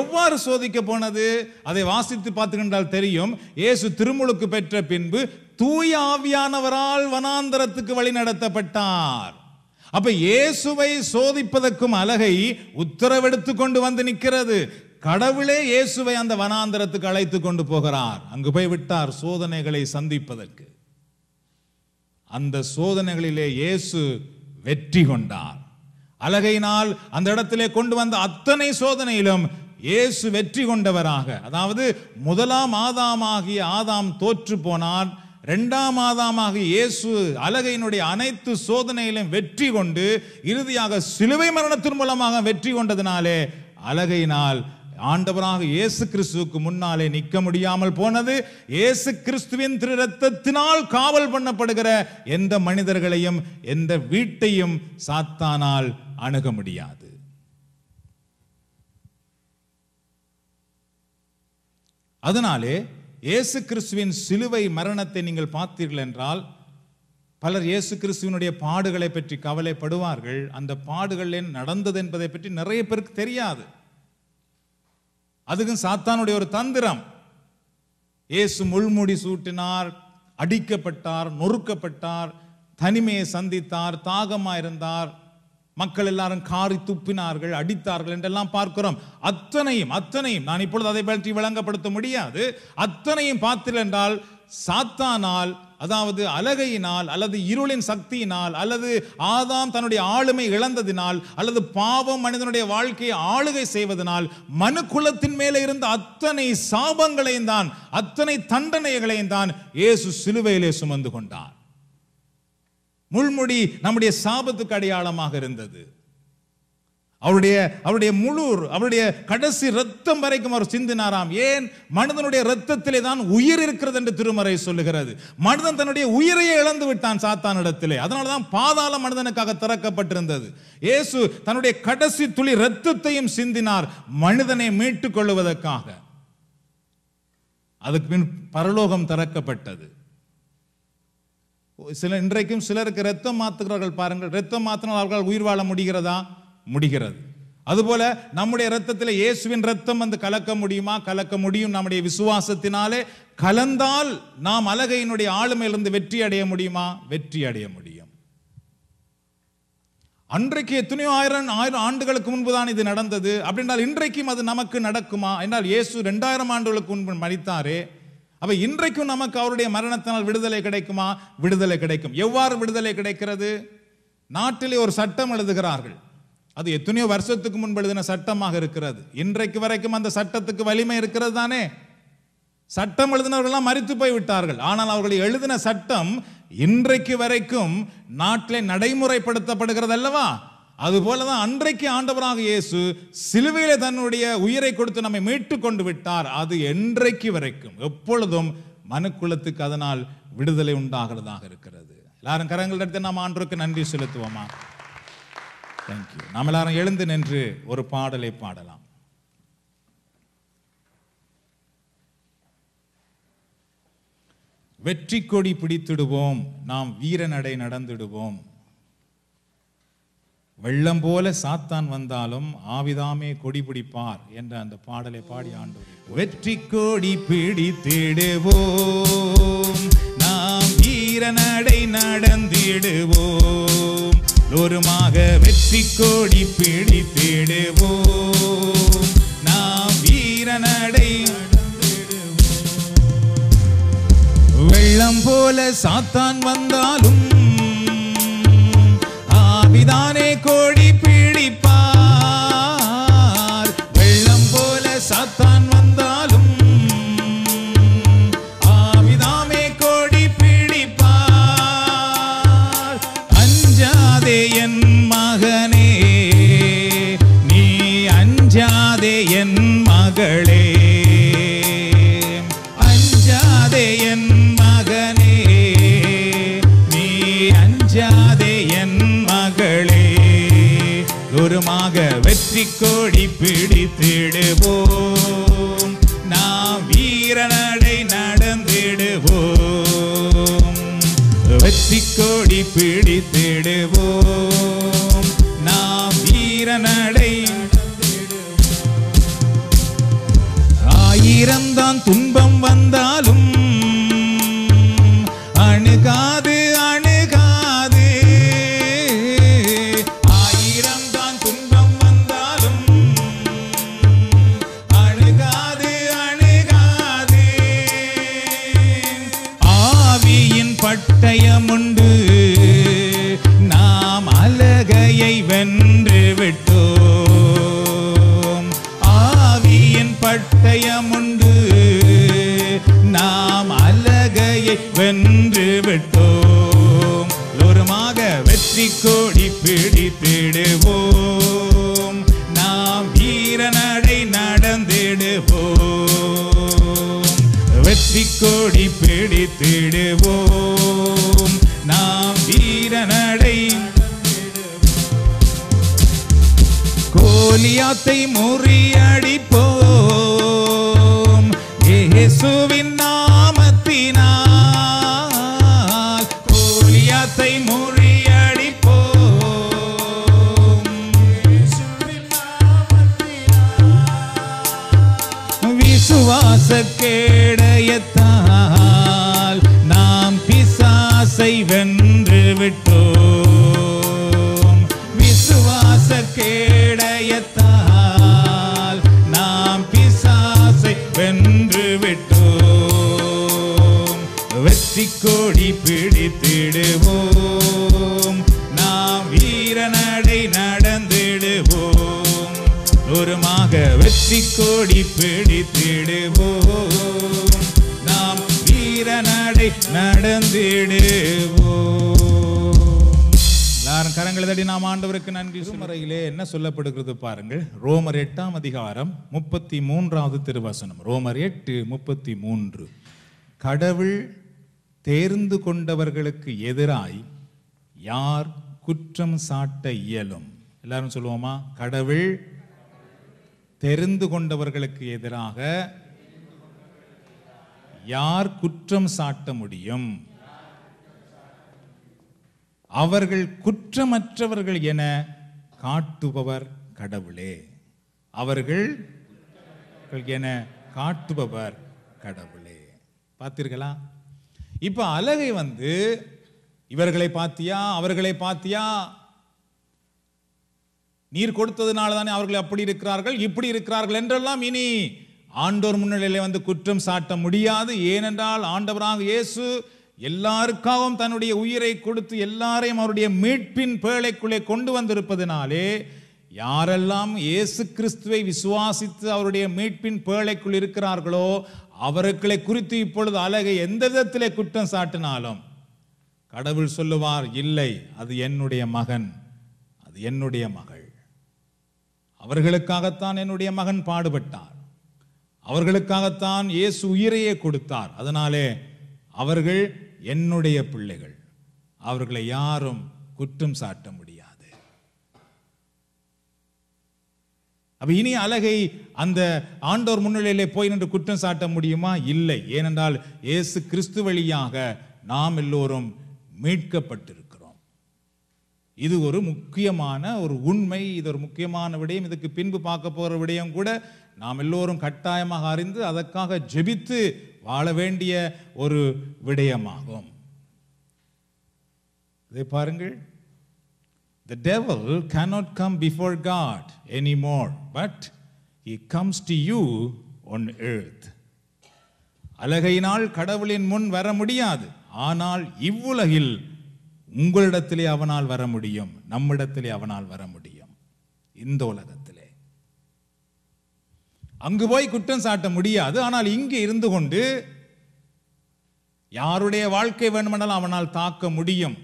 எவ்வாறு சோதிக்க போனது அதை வாசித்து பார்த்துக்கின்றால் தெரியும் இயேசு திருமுழுக்கு பெற்ற பின்பு தூய ஆவியானவரால் வனாந்தரத்துக்கு வழி நடத்தப்பட்டார் அப்ப இயேசுவை சோதிப்பதற்கும் அழகை உத்தரவெடுத்து கொண்டு வந்து நிற்கிறது கடவுளே இயேசுவை அந்த வனாந்தரத்துக்கு அழைத்து கொண்டு போகிறார் அங்கு போய் விட்டார் சோதனைகளை சந்திப்பதற்கு அந்த சோதனைகளிலே இயேசு வெற்றி கொண்டார் அழகையினால் அந்த இடத்திலே கொண்டு வந்த அத்தனை சோதனையிலும் இயேசு வெற்றி கொண்டவராக அதாவது முதலாம் ஆதாமாகிய ஆதாம் தோற்று போனான் ரெண்டாம் ஆதாமாக இயேசு அலகையினுடைய அனைத்து சோதனையிலும் வெற்றி கொண்டு இறுதியாக சிலுவை மரணத்தின் மூலமாக வெற்றி கொண்டதினாலே அலகையினால் ஆண்டவராக இயேசு கிறிஸ்துவுக்கு முன்னாலே நிற்க முடியாமல் போனது இயேசு கிறிஸ்துவின் திரு ரத்தத்தினால் காவல் பண்ணப்படுகிற எந்த மனிதர்களையும் எந்த வீட்டையும் சாத்தானால் அணுக முடியாது அதனாலே இயேசு கிறிஸ்துவின் சிலுவை மரணத்தை நீங்கள் பார்த்தீர்கள் என்றால் பலர் இயேசு கிறிஸ்துவனுடைய பாடுகளை பற்றி கவலைப்படுவார்கள் அந்த பாடுகளில் நடந்தது என்பதை பற்றி நிறைய பேருக்கு தெரியாது அதுக்கும் சாத்தானுடைய ஒரு தந்திரம் இயேசு முள்முடி சூட்டினார் அடிக்கப்பட்டார் நொறுக்கப்பட்டார் தனிமையை சந்தித்தார் தாகமாக இருந்தார் மக்கள் எல்லாரும் காரி துப்பினார்கள் அடித்தார்கள் என்றெல்லாம் பார்க்கிறோம் அத்தனையும் அத்தனையும் நான் இப்பொழுது அதை பற்றி விளங்கப்படுத்த முடியாது அத்தனையும் பார்த்தீர்கள் என்றால் சாத்தானால் அதாவது அலகையினால் அல்லது இருளின் சக்தியினால் அல்லது ஆதாம் தன்னுடைய ஆளுமை இழந்ததினால் அல்லது பாவம் மனிதனுடைய வாழ்க்கையை ஆளுகை செய்வதனால் மனு குலத்தின் மேலே இருந்த அத்தனை சாபங்களையும் தான் அத்தனை தண்டனைகளையும் தான் இயேசு சிலுவையிலே சுமந்து கொண்டார் முள்முடி நம்முடைய சாபத்துக்கு அடையாளமாக இருந்தது அவருடைய அவருடைய முழு அவருடைய கடைசி ரத்தம் வரைக்கும் அவர் சிந்தினாராம் ஏன் மனிதனுடைய ரத்தத்திலே தான் உயிர் இருக்கிறது என்று திருமறை சொல்லுகிறது மனிதன் தன்னுடைய உயிரையே இழந்து விட்டான் சாத்தான் இடத்திலே அதனால தான் பாதாள மனிதனுக்காக திறக்கப்பட்டிருந்தது இயேசு தன்னுடைய கடைசி துளி ரத்தத்தையும் சிந்தினார் மனிதனை மீட்டுக் கொள்வதற்காக அதுக்கு பின் பரலோகம் திறக்கப்பட்டது சில இன்றைக்கும் சிலருக்கு ரத்தம் மாத்துகிறார்கள் பாருங்கள் ரத்தம் மாத்தினால் அவர்கள் உயிர் வாழ முடிகிறதா முடிகிறது அதுபோல நம்முடைய ரத்தத்தில் இயேசுவின் ரத்தம் வந்து கலக்க முடியுமா கலக்க முடியும் நம்முடைய விசுவாசத்தினாலே கலந்தால் நாம் அலகையினுடைய ஆளுமையிலிருந்து வெற்றி அடைய முடியுமா வெற்றி அடைய முடியும் அன்றைக்கு எத்தனையோ ஆயிரம் ஆயிரம் ஆண்டுகளுக்கு முன்பு தான் இது நடந்தது அப்படின்றால் இன்றைக்கும் அது நமக்கு நடக்குமா என்றால் இயேசு ரெண்டாயிரம் ஆண்டுகளுக்கு முன்பு மறித்தாரே அப்ப இன்றைக்கும் நமக்கு அவருடைய மரணத்தினால் விடுதலை கிடைக்குமா விடுதலை கிடைக்கும் எவ்வாறு விடுதலை கிடைக்கிறது நாட்டிலே ஒரு சட்டம் எழுதுகிறார்கள் அது எத்தனையோ வருஷத்துக்கு முன்பு எழுதின சட்டமாக இருக்கிறது இன்றைக்கு வரைக்கும் அந்த சட்டத்துக்கு வலிமை இருக்கிறது தானே சட்டம் எழுதினவர்கள்லாம் மறித்து போய்விட்டார்கள் ஆனால் அவர்கள் எழுதின சட்டம் இன்றைக்கு வரைக்கும் நாட்டில் நடைமுறைப்படுத்தப்படுகிறது அல்லவா அதுபோல தான் அன்றைக்கு ஆண்டவராக இயேசு சிலுவையில தன்னுடைய உயிரை கொடுத்து நம்மை மீட்டு கொண்டு விட்டார் அது என்றைக்கு வரைக்கும் எப்பொழுதும் மனுக்குலத்துக்கு அதனால் விடுதலை உண்டாகிறதாக இருக்கிறது எல்லாரும் கரங்கள் எடுத்து நாம் ஆண்டோருக்கு நன்றி செலுத்துவோமா தேங்க்யூ நாம் எல்லாரும் எழுந்து நின்று ஒரு பாடலை பாடலாம் வெற்றி கொடி பிடித்திடுவோம் நாம் வீரநடை நடந்துடுவோம் வெள்ளம் போல சாத்தான் வந்தாலும் ஆவிதாமே கொடி பிடிப்பார் என்ற அந்த பாடலை பாடி ஆண்டு வெற்றி கொடி பிடித்திடுவோம் நாம் வீரநடை நடந்திடுவோம் தோறுமாக வெற்றி கோடி பிடித்திடுவோம் நாம் வீரநடை வெள்ளம் போல சாத்தான் வந்தாலும் ஆவிதானே கோடி பிடி பிடித்திடுவோம் நாம் வீரநடை நடந்திடுவோம் வெற்றி கோடி பிடித்திடுவோம் நாம் வீரநடை தான் துன்பம் வந்தாலும் பாடுவோம் நாம் வீர நடந்திடுவோம் எல்லாரும் கரங்களை தடி நாம் ஆண்டவருக்கு நன்றி சுமரையிலே என்ன சொல்லப்படுகிறது பாருங்கள் ரோமர் எட்டாம் அதிகாரம் முப்பத்தி மூன்றாவது திருவசனம் ரோமர் எட்டு முப்பத்தி மூன்று கடவுள் தேர்ந்து கொண்டவர்களுக்கு எதிராய் யார் குற்றம் சாட்ட இயலும் எல்லாரும் சொல்லுவோமா கடவுள் தெரிந்து கொண்டவர்களுக்கு எதிராக யார் குற்றம் சாட்ட முடியும் அவர்கள் குற்றமற்றவர்கள் என காட்டுபவர் கடவுளே அவர்கள் என காட்டுபவர் கடவுளே பார்த்தீர்களா இப்போ அழகை வந்து இவர்களை பார்த்தியா அவர்களை பார்த்தியா நீர் கொடுத்ததுனால தானே அவர்கள் அப்படி இருக்கிறார்கள் இப்படி இருக்கிறார்கள் என்றெல்லாம் இனி ஆண்டோர் முன்னிலையில் வந்து குற்றம் சாட்ட முடியாது ஏனென்றால் ஆண்டவராக இயேசு எல்லாருக்காகவும் தன்னுடைய உயிரை கொடுத்து எல்லாரையும் அவருடைய மீட்பின் பேழைக்குள்ளே கொண்டு வந்திருப்பதினாலே யாரெல்லாம் இயேசு கிறிஸ்துவை விசுவாசித்து அவருடைய மீட்பின் பேழைக்குள் இருக்கிறார்களோ அவர்களை குறித்து இப்பொழுது அழகை எந்த விதத்திலே குற்றம் சாட்டினாலும் கடவுள் சொல்லுவார் இல்லை அது என்னுடைய மகன் அது என்னுடைய மகள் அவர்களுக்காகத்தான் என்னுடைய மகன் பாடுபட்டார் அவர்களுக்காகத்தான் இயேசு உயிரையே கொடுத்தார் அதனாலே அவர்கள் என்னுடைய பிள்ளைகள் அவர்களை யாரும் குற்றம் சாட்ட முடியாது அப்ப இனி அழகை அந்த ஆண்டோர் முன்னிலையிலே போய் நின்று குற்றம் சாட்ட முடியுமா இல்லை ஏனென்றால் இயேசு கிறிஸ்து வழியாக நாம் எல்லோரும் மீட்கப்பட்டிருக்கிறோம் இது ஒரு முக்கியமான ஒரு உண்மை இது ஒரு முக்கியமான விடயம் இதுக்கு பின்பு பார்க்க போற விடயம் கூட நாம் எல்லோரும் கட்டாயமாக அறிந்து அதற்காக ஜெபித்து வாழ வேண்டிய ஒரு விடயமாகும் இதை பாருங்கள் the The devil come before God any more but he comes to you on எழுத் அழகையினால் கடவுளின் முன் வர முடியாது ஆனால் இவ்வுலகில் உங்களிடத்திலே அவனால் வர முடியும் நம்மிடத்திலே அவனால் வர முடியும் இந்த உலகத்தில் அங்கு போய் குற்றம் சாட்ட முடியாது ஆனால் இங்கு இருந்து கொண்டு யாருடைய வாழ்க்கை வேண்டுமென்றால் அவனால் தாக்க முடியும்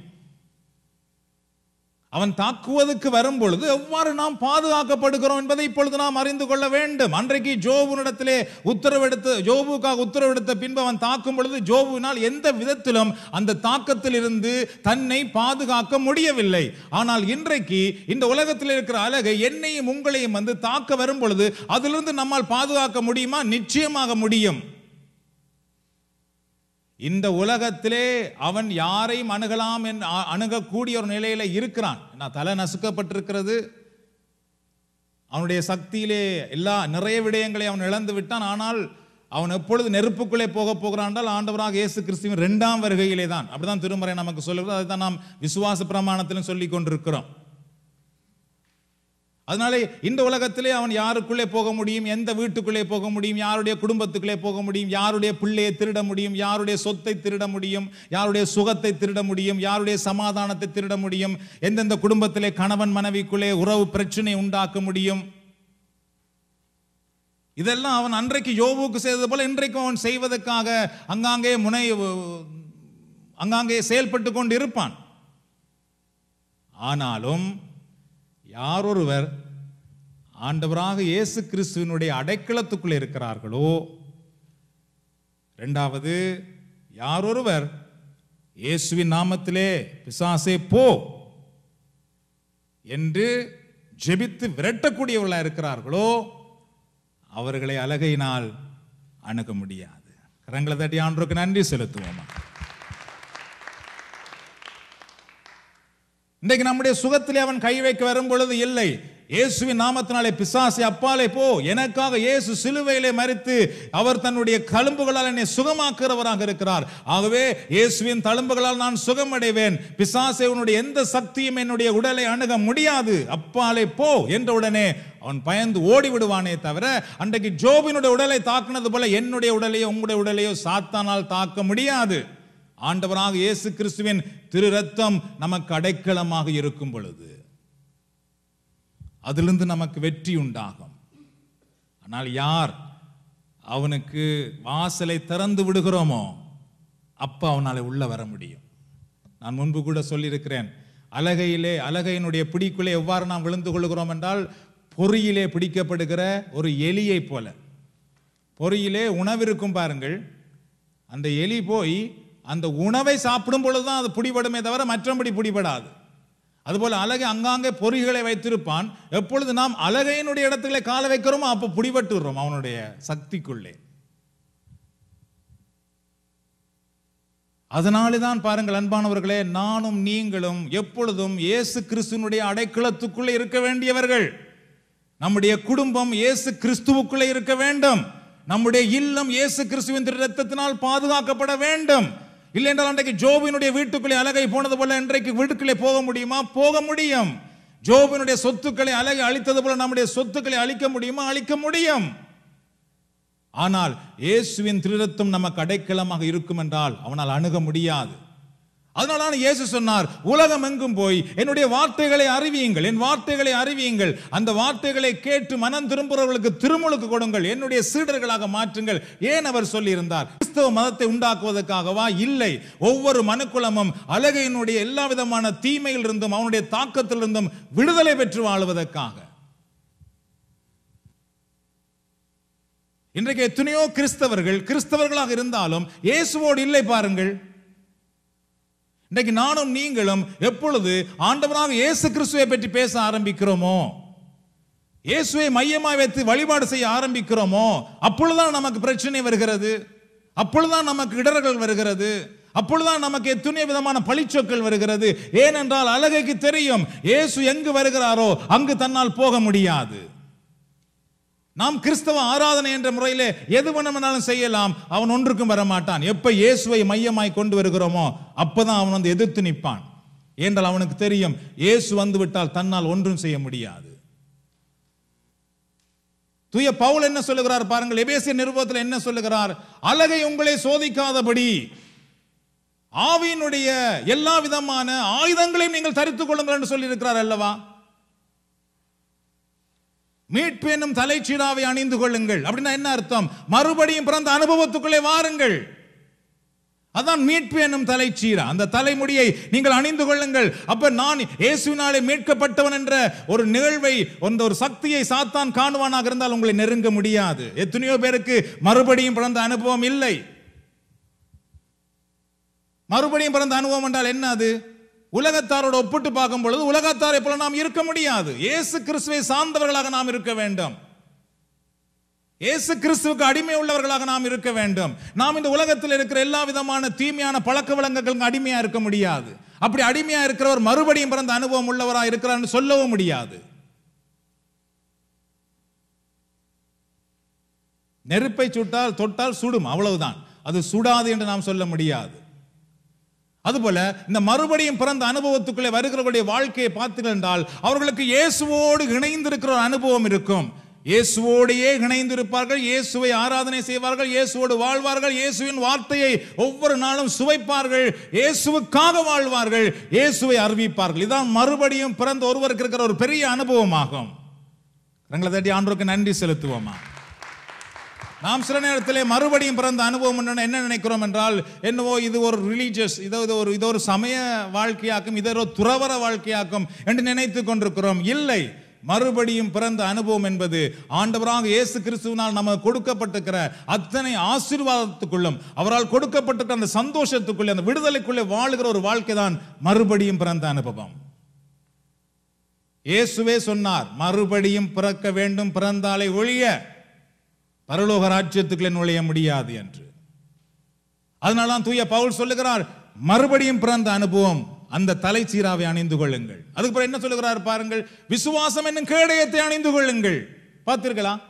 அவன் தாக்குவதற்கு வரும் பொழுது எவ்வாறு நாம் பாதுகாக்கப்படுகிறோம் என்பதை இப்பொழுது நாம் அறிந்து கொள்ள வேண்டும் அன்றைக்கு ஜோபுனிடத்திலே உத்தரவெடுத்து ஜோபுக்காக உத்தரவெடுத்த பின்பு அவன் தாக்கும் பொழுது ஜோபுனால் எந்த விதத்திலும் அந்த தாக்கத்தில் இருந்து தன்னை பாதுகாக்க முடியவில்லை ஆனால் இன்றைக்கு இந்த உலகத்தில் இருக்கிற அழகை என்னையும் உங்களையும் வந்து தாக்க வரும் பொழுது அதிலிருந்து நம்மால் பாதுகாக்க முடியுமா நிச்சயமாக முடியும் இந்த உலகத்திலே அவன் யாரையும் அணுகலாம் என்று அணுகக்கூடிய ஒரு நிலையில் இருக்கிறான் நான் தலை நசுக்கப்பட்டிருக்கிறது அவனுடைய சக்தியிலே எல்லா நிறைய விடயங்களை அவன் இழந்து விட்டான் ஆனால் அவன் எப்பொழுது நெருப்புக்குள்ளே போக போகிறான் ஆண்டவராக இயேசு கிறிஸ்துவின் ரெண்டாம் வருகையிலே தான் அப்படிதான் திருமறை நமக்கு சொல்லுகிறது அதை தான் நாம் விசுவாச பிரமாணத்திலும் சொல்லி கொண்டிருக்கிறோம் அதனாலே இந்த உலகத்திலே அவன் யாருக்குள்ளே போக முடியும் எந்த வீட்டுக்குள்ளே போக முடியும் யாருடைய குடும்பத்துக்குள்ளே போக முடியும் யாருடைய பிள்ளையை திருட முடியும் யாருடைய சொத்தை திருட முடியும் யாருடைய சுகத்தை திருட முடியும் யாருடைய சமாதானத்தை திருட முடியும் எந்தெந்த குடும்பத்திலே கணவன் மனைவிக்குள்ளே உறவு பிரச்சனை உண்டாக்க முடியும் இதெல்லாம் அவன் அன்றைக்கு யோபுக்கு செய்தது போல இன்றைக்கும் அவன் செய்வதற்காக அங்காங்கே முனை அங்காங்கே செயல்பட்டு கொண்டு இருப்பான் ஆனாலும் யாரொருவர் ஆண்டவராக இயேசு கிறிஸ்துவனுடைய அடைக்கலத்துக்குள்ளே இருக்கிறார்களோ ரெண்டாவது யாரொருவர் இயேசுவின் நாமத்திலே பிசாசே போ என்று ஜெபித்து விரட்டக்கூடியவர்களாக இருக்கிறார்களோ அவர்களை அழகையினால் அணுக முடியாது கரங்களை தட்டி ஆண்டோருக்கு நன்றி செலுத்துவோமா இன்றைக்கு நம்முடைய சுகத்திலே அவன் கை வைக்க வரும் பொழுது இல்லை இயேசுவின் நாமத்தினாலே பிசாசி அப்பாலே போ எனக்காக இயேசு சிலுவையிலே மறித்து அவர் தன்னுடைய கழும்புகளால் என்னை சுகமாக்குறவராக இருக்கிறார் ஆகவே இயேசுவின் தழும்புகளால் நான் சுகமடைவேன் பிசாசை உன்னுடைய எந்த சக்தியும் என்னுடைய உடலை அணுக முடியாது அப்பாலே போ என்ற உடனே அவன் பயந்து ஓடி விடுவானே தவிர அன்றைக்கு ஜோபினுடைய உடலை தாக்குனது போல என்னுடைய உடலையோ உங்களுடைய உடலையோ சாத்தானால் தாக்க முடியாது ஆண்டவராக இயேசு கிறிஸ்துவின் திரு ரத்தம் நமக்கு அடைக்கலமாக இருக்கும் பொழுது அதிலிருந்து நமக்கு வெற்றி உண்டாகும் ஆனால் யார் அவனுக்கு வாசலை திறந்து விடுகிறோமோ அப்போ அவனால் உள்ளே வர முடியும் நான் முன்பு கூட சொல்லியிருக்கிறேன் அலகையிலே அலகையினுடைய பிடிக்குள்ளே எவ்வாறு நாம் விழுந்து கொள்கிறோம் என்றால் பொறியிலே பிடிக்கப்படுகிற ஒரு எலியை போல பொறியிலே உணவு இருக்கும் பாருங்கள் அந்த எலி போய் அந்த உணவை சாப்பிடும் பொழுது தான் அது பிடிபடுமே தவிர மற்றபடி பிடிபடாது அதுபோல் அழகை அங்காங்கே பொறிகளை வைத்திருப்பான் எப்பொழுது நாம் அழகையினுடைய இடத்துல கால வைக்கிறோமோ அப்போ பிடிபட்டுறோம் அவனுடைய சக்திக்குள்ளே அதனாலே தான் பாருங்கள் அன்பானவர்களே நானும் நீங்களும் எப்பொழுதும் இயேசு கிறிஸ்துனுடைய அடைக்கலத்துக்குள்ளே இருக்க வேண்டியவர்கள் நம்முடைய குடும்பம் இயேசு கிறிஸ்துவுக்குள்ளே இருக்க வேண்டும் நம்முடைய இல்லம் இயேசு கிறிஸ்துவின் திரு ரத்தத்தினால் பாதுகாக்கப்பட வேண்டும் இல்லை என்றால் அன்றைக்கு ஜோபினுடைய வீட்டுக்குள்ளே அழகை போனது போல இன்றைக்கு வீட்டுக்குள்ளே போக முடியுமா போக முடியும் ஜோபினுடைய சொத்துக்களை அழகை அழித்தது போல நம்முடைய சொத்துக்களை அழிக்க முடியுமா அழிக்க முடியும் ஆனால் இயேசுவின் திருரத்தம் நமக்கு அடைக்கலமாக இருக்கும் என்றால் அவனால் அணுக முடியாது அதனால இயேசு சொன்னார் உலகம் எங்கும் போய் என்னுடைய வார்த்தைகளை அறிவியுங்கள் என் வார்த்தைகளை அறிவியுங்கள் அந்த வார்த்தைகளை கேட்டு மனம் திரும்புகிறவர்களுக்கு திருமுழுக்கு கொடுங்கள் என்னுடைய சீடர்களாக மாற்றுங்கள் ஏன் அவர் சொல்லியிருந்தார் கிறிஸ்தவ மதத்தை உண்டாக்குவதற்காகவா இல்லை ஒவ்வொரு மனுக்குலமும் அழகையினுடைய எல்லா விதமான தீமையில் இருந்தும் அவனுடைய தாக்கத்திலிருந்தும் விடுதலை பெற்று வாழ்வதற்காக இன்றைக்கு எத்தனையோ கிறிஸ்தவர்கள் கிறிஸ்தவர்களாக இருந்தாலும் இயேசுவோடு இல்லை பாருங்கள் இன்னைக்கு நானும் நீங்களும் எப்பொழுது ஆண்டவனாக இயேசு கிறிஸ்துவை பற்றி பேச ஆரம்பிக்கிறோமோ இயேசுவை மையமாக வைத்து வழிபாடு செய்ய ஆரம்பிக்கிறோமோ அப்பொழுதுதான் நமக்கு பிரச்சனை வருகிறது அப்பொழுதுதான் நமக்கு இடர்கள் வருகிறது அப்பொழுதுதான் நமக்கு எத்துணை விதமான பழிச்சொற்கள் வருகிறது ஏனென்றால் அழகைக்கு தெரியும் இயேசு எங்கு வருகிறாரோ அங்கு தன்னால் போக முடியாது நாம் கிறிஸ்தவ ஆராதனை என்ற முறையிலே எது வேணுமானாலும் செய்யலாம் அவன் ஒன்றுக்கும் வரமாட்டான் எப்ப இயேசுவை மையமாய் கொண்டு வருகிறோமோ அப்பதான் அவன் வந்து எதிர்த்து நிற்பான் என்றால் அவனுக்கு தெரியும் இயேசு வந்து விட்டால் தன்னால் ஒன்றும் செய்ய முடியாது தூய பவுல் என்ன சொல்லுகிறார் பாருங்கள் எபேசிய நிருபத்தில் என்ன சொல்லுகிறார் அழகை உங்களை சோதிக்காதபடி ஆவியினுடைய எல்லா விதமான ஆயுதங்களையும் நீங்கள் தரித்துக் கொள்ளுங்கள் என்று சொல்லியிருக்கிறார் அல்லவா மீட்பு என்னும் தலைச்சீராவை அணிந்து கொள்ளுங்கள் அப்படின்னா என்ன அர்த்தம் மறுபடியும் பிறந்த அனுபவத்துக்குள்ளே வாருங்கள் அதான் மீட்பு என்னும் தலைச்சீரா அந்த தலைமுடியை நீங்கள் அணிந்து கொள்ளுங்கள் அப்ப நான் இயேசுவினாலே மீட்கப்பட்டவன் என்ற ஒரு நிகழ்வை அந்த ஒரு சக்தியை சாத்தான் காணுவானாக இருந்தால் உங்களை நெருங்க முடியாது எத்தனையோ பேருக்கு மறுபடியும் பிறந்த அனுபவம் இல்லை மறுபடியும் பிறந்த அனுபவம் என்றால் என்ன அது உலகத்தாரோடு ஒப்பிட்டு பார்க்கும் பொழுது உலகத்தாரை போல நாம் இருக்க முடியாது இயேசு கிறிஸ்துவை சார்ந்தவர்களாக நாம் இருக்க வேண்டும் இயேசு கிறிஸ்துவுக்கு அடிமை உள்ளவர்களாக நாம் இருக்க வேண்டும் நாம் இந்த உலகத்தில் இருக்கிற எல்லா விதமான தீமையான பழக்க வழக்கங்களுக்கு அடிமையா இருக்க முடியாது அப்படி அடிமையா இருக்கிறவர் மறுபடியும் பிறந்த அனுபவம் உள்ளவராக இருக்கிறார் சொல்லவும் முடியாது நெருப்பை சுட்டால் தொட்டால் சுடும் அவ்வளவுதான் அது சுடாது என்று நாம் சொல்ல முடியாது அதுபோல இந்த மறுபடியும் பிறந்த அனுபவத்துக்குள்ளே வருகிறவருடைய வாழ்க்கையை பார்த்தீர்கள் என்றால் அவர்களுக்கு இயேசுவோடு இணைந்திருக்கிற ஒரு அனுபவம் இருக்கும் இயேசுவோடையே இணைந்திருப்பார்கள் இயேசுவை ஆராதனை செய்வார்கள் இயேசுவோடு வாழ்வார்கள் இயேசுவின் வார்த்தையை ஒவ்வொரு நாளும் சுவைப்பார்கள் இயேசுவுக்காக வாழ்வார்கள் இயேசுவை அறிவிப்பார்கள் இதுதான் மறுபடியும் பிறந்த ஒருவருக்கு இருக்கிற ஒரு பெரிய அனுபவமாகும் எங்களை தட்டி ஆண்டோருக்கு நன்றி செலுத்துவோமா நாம் சில நேரத்திலே மறுபடியும் பிறந்த அனுபவம் என்ன நினைக்கிறோம் என்றால் என்னவோ இது ஒரு ரிலீஜியஸ் இதோ இது ஒரு இது ஒரு சமய வாழ்க்கையாக்கும் இதோ ஒரு துறவர வாழ்க்கையாக்கும் என்று நினைத்து கொண்டிருக்கிறோம் இல்லை மறுபடியும் பிறந்த அனுபவம் என்பது ஆண்டவராக இயேசு கிறிஸ்துவினால் நமக்கு கொடுக்கப்பட்டிருக்கிற அத்தனை ஆசீர்வாதத்துக்குள்ளும் அவரால் கொடுக்கப்பட்டிருக்கிற அந்த சந்தோஷத்துக்குள்ளே அந்த விடுதலைக்குள்ளே வாழுகிற ஒரு வாழ்க்கை தான் மறுபடியும் பிறந்த அனுபவம் இயேசுவே சொன்னார் மறுபடியும் பிறக்க வேண்டும் பிறந்தாலே ஒழிய பரலோக ராஜ்யத்துக்குள்ளே நுழைய முடியாது என்று அதனால தூய பவுல் சொல்லுகிறார் மறுபடியும் பிறந்த அனுபவம் அந்த தலை சீராவை அணிந்து கொள்ளுங்கள் அதுக்கப்புறம் என்ன சொல்லுகிறார் பாருங்கள் விசுவாசம் என்னும் கேடயத்தை அணிந்து கொள்ளுங்கள் பார்த்திருக்கலாம்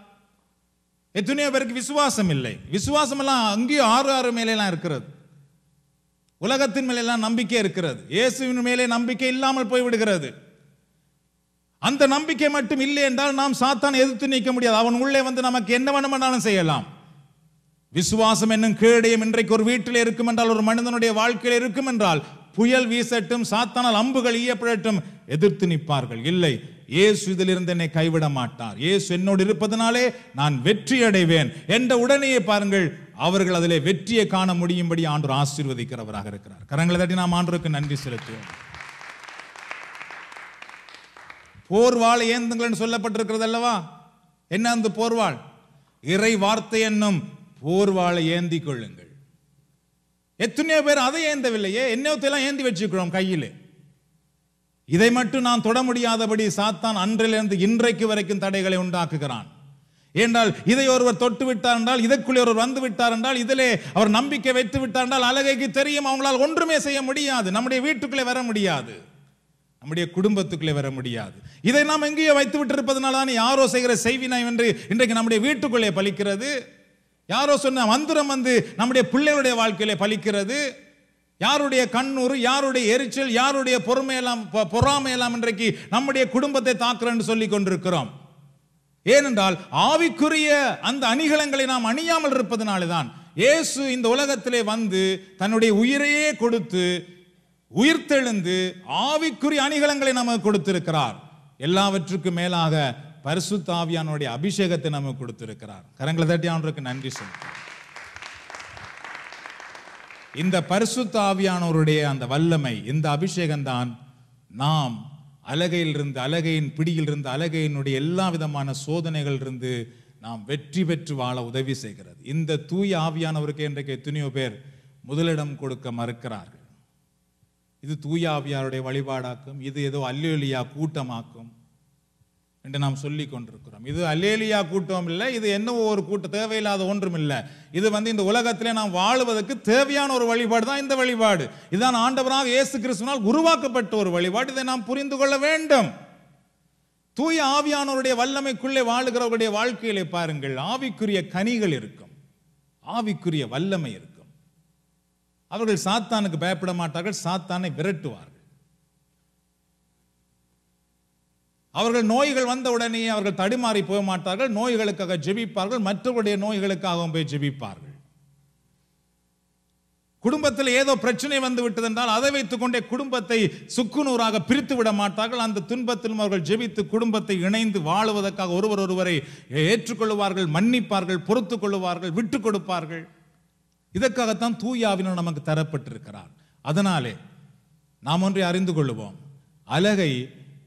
எத்தனையோ பேருக்கு விசுவாசம் இல்லை விசுவாசம் எல்லாம் அங்கேயும் ஆறு ஆறு மேலாம் இருக்கிறது உலகத்தின் மேலெல்லாம் நம்பிக்கை இருக்கிறது இயேசுவின் மேலே நம்பிக்கை இல்லாமல் போய்விடுகிறது அந்த நம்பிக்கை மட்டும் இல்லை என்றால் நாம் சாத்தான் எதிர்த்து நிற்க முடியாது அவன் உள்ளே வந்து நமக்கு என்ன வேணுமென்றாலும் செய்யலாம் விசுவாசம் என்னும் கேடயம் இன்றைக்கு ஒரு வீட்டில் இருக்கும் என்றால் ஒரு மனிதனுடைய வாழ்க்கையில் இருக்கும் என்றால் புயல் வீசட்டும் சாத்தானால் அம்புகள் ஈயப்படட்டும் எதிர்த்து நிற்பார்கள் இல்லை இயேசு இதிலிருந்து என்னை கைவிட மாட்டார் இயேசு என்னோடு இருப்பதனாலே நான் வெற்றி அடைவேன் என்ற உடனேயே பாருங்கள் அவர்கள் அதிலே வெற்றியை காண முடியும்படி ஆண்டு ஆசீர்வதிக்கிறவராக இருக்கிறார் கரங்களை தட்டி நாம் ஆண்டுக்கு நன்றி செலுத்துவேன் போர்வாள் ஏந்துங்கள்னு சொல்லப்பட்டிருக்கிறது அல்லவா என்ன அந்த போர்வாள் இறை வார்த்தை என்னும் போர்வாளை ஏந்தி கொள்ளுங்கள் எத்தனையோ பேர் அதை ஏந்தவில்லையே என்னத்தையெல்லாம் ஏந்தி வச்சுக்கிறோம் கையில் இதை மட்டும் நான் தொட முடியாதபடி சாத்தான் அன்றிலிருந்து இன்றைக்கு வரைக்கும் தடைகளை உண்டாக்குகிறான் ஏன்றால் இதை ஒருவர் தொட்டு விட்டார் என்றால் இதற்குள்ளே ஒருவர் வந்து விட்டார் என்றால் இதிலே அவர் நம்பிக்கை வைத்து விட்டார் என்றால் அழகைக்கு தெரியும் அவங்களால் ஒன்றுமே செய்ய முடியாது நம்முடைய வீட்டுக்குள்ளே வர முடியாது நம்முடைய குடும்பத்துக்குள்ளே வர முடியாது இதை நாம் எங்கேயோ வைத்து விட்டிருப்பதனால தான் யாரோ செய்கிற செய்வினை என்று இன்றைக்கு நம்முடைய வீட்டுக்குள்ளே பலிக்கிறது யாரோ சொன்ன மந்திரம் வந்து நம்முடைய பிள்ளைகளுடைய வாழ்க்கையிலே பலிக்கிறது யாருடைய கண்ணூறு யாருடைய எரிச்சல் யாருடைய பொறுமையெல்லாம் பொறாமையெல்லாம் இன்றைக்கு நம்முடைய குடும்பத்தை தாக்குறன்னு சொல்லி கொண்டிருக்கிறோம் ஏனென்றால் ஆவிக்குரிய அந்த அணிகலங்களை நாம் அணியாமல் இருப்பதனாலே தான் இயேசு இந்த உலகத்திலே வந்து தன்னுடைய உயிரையே கொடுத்து உயிர்த்தெழுந்து ஆவிக்குரிய அணிகலங்களை நமக்கு கொடுத்திருக்கிறார் எல்லாவற்றுக்கும் மேலாக பரிசு தாவியானுடைய அபிஷேகத்தை நமக்கு கொடுத்திருக்கிறார் கரங்களை தட்டி அவனுக்கு நன்றி சொல்லுங்கள் இந்த பரிசு தாவியானோருடைய அந்த வல்லமை இந்த அபிஷேகம்தான் நாம் அலகையிலிருந்து அலகையின் பிடியிலிருந்து அலகையினுடைய எல்லா விதமான சோதனைகள் இருந்து நாம் வெற்றி பெற்று வாழ உதவி செய்கிறது இந்த தூய ஆவியானவருக்கு இன்றைக்கு எத்தனையோ பேர் முதலிடம் கொடுக்க மறுக்கிறார்கள் இது தூயாவியாருடைய வழிபாடாக்கும் இது ஏதோ அல்லேலியா கூட்டமாக்கும் என்று நாம் சொல்லி கொண்டிருக்கிறோம் இது அல்லேலியா கூட்டம் இல்லை இது என்னவோ ஒரு கூட்ட தேவையில்லாத ஒன்றும் இல்லை இது வந்து இந்த உலகத்திலே நாம் வாழுவதற்கு தேவையான ஒரு வழிபாடு தான் இந்த வழிபாடு இதுதான் ஆண்டவராக இயேசு கிறிஸ்துனால் உருவாக்கப்பட்ட ஒரு வழிபாடு இதை நாம் புரிந்து கொள்ள வேண்டும் தூய ஆவியானவருடைய வல்லமைக்குள்ளே வாழுகிறவருடைய வாழ்க்கையிலே பாருங்கள் ஆவிக்குரிய கனிகள் இருக்கும் ஆவிக்குரிய வல்லமை இருக்கும் அவர்கள் சாத்தானுக்கு பயப்பட மாட்டார்கள் சாத்தானை விரட்டுவார்கள் அவர்கள் நோய்கள் வந்த உடனே அவர்கள் தடுமாறி போக மாட்டார்கள் நோய்களுக்காக ஜெபிப்பார்கள் மற்றவருடைய நோய்களுக்காகவும் போய் ஜெபிப்பார்கள் குடும்பத்தில் ஏதோ பிரச்சனை வந்து விட்டது என்றால் அதை வைத்துக்கொண்டே குடும்பத்தை சுக்குநூறாக பிரித்து விட மாட்டார்கள் அந்த துன்பத்திலும் அவர்கள் ஜெபித்து குடும்பத்தை இணைந்து வாழுவதற்காக ஒருவர் ஒருவரை ஏற்றுக்கொள்வார்கள் மன்னிப்பார்கள் பொறுத்துக் கொள்வார்கள் விட்டுக் கொடுப்பார்கள் இதற்காகத்தான் தூயாவினர் நமக்கு தரப்பட்டிருக்கிறார் அதனாலே நாம் ஒன்றை அறிந்து கொள்வோம் அழகை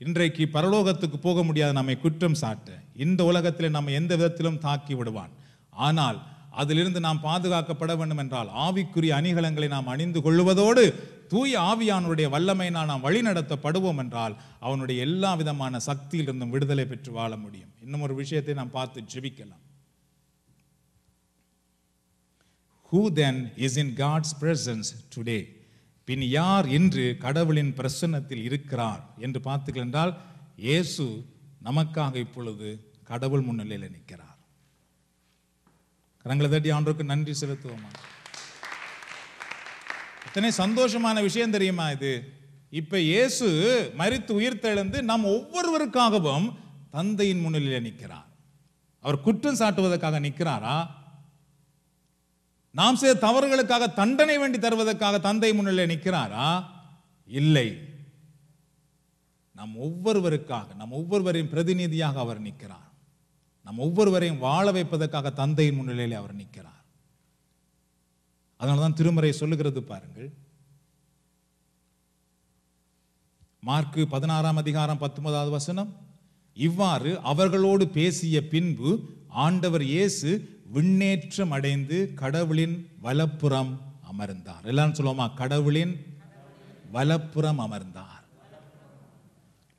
இன்றைக்கு பரலோகத்துக்கு போக முடியாத நம்மை குற்றம் சாட்ட இந்த உலகத்தில் நம்ம எந்த விதத்திலும் தாக்கி விடுவான் ஆனால் அதிலிருந்து நாம் பாதுகாக்கப்பட வேண்டும் என்றால் ஆவிக்குரிய அணிகலங்களை நாம் அணிந்து கொள்வதோடு தூய ஆவியானுடைய வல்லமையினால் நாம் வழிநடத்தப்படுவோம் என்றால் அவனுடைய எல்லா விதமான சக்தியிலிருந்தும் விடுதலை பெற்று வாழ முடியும் இன்னும் ஒரு விஷயத்தை நாம் பார்த்து ஜெபிக்கலாம் who then is in God's presence today பின் யார் இன்று கடவுளின் பிரசன்னத்தில் இருக்கிறார் என்று பார்த்துக்கள் என்றால் இயேசு நமக்காக இப்பொழுது கடவுள் முன்னிலையில் நிற்கிறார் கரங்களை தட்டி ஆண்டோருக்கு நன்றி செலுத்துவோமா இத்தனை சந்தோஷமான விஷயம் தெரியுமா இது இப்ப இயேசு மறித்து உயிர்த்தெழுந்து நம் ஒவ்வொருவருக்காகவும் தந்தையின் முன்னிலையில் நிற்கிறார் அவர் குற்றம் சாட்டுவதற்காக நிற்கிறாரா நாம் செய்த தவறுகளுக்காக தண்டனை வேண்டி தருவதற்காக தந்தை முன்னிலை நிற்கிறாரா இல்லை நம் ஒவ்வொருவருக்காக நம் ஒவ்வொருவரையும் பிரதிநிதியாக அவர் நிற்கிறார் நம் ஒவ்வொருவரையும் வாழ வைப்பதற்காக தந்தையின் முன்னிலையில் அவர் நிற்கிறார் அதனால தான் திருமறை சொல்லுகிறது பாருங்கள் மார்க்கு பதினாறாம் அதிகாரம் பத்தொன்பதாவது வசனம் இவ்வாறு அவர்களோடு பேசிய பின்பு ஆண்டவர் இயேசு விண்ணேற்றம் அடைந்து கடவுளின் வலப்புறம் அமர்ந்தார் எல்லாம் சொல்லுவோமா கடவுளின் வலப்புறம் அமர்ந்தார்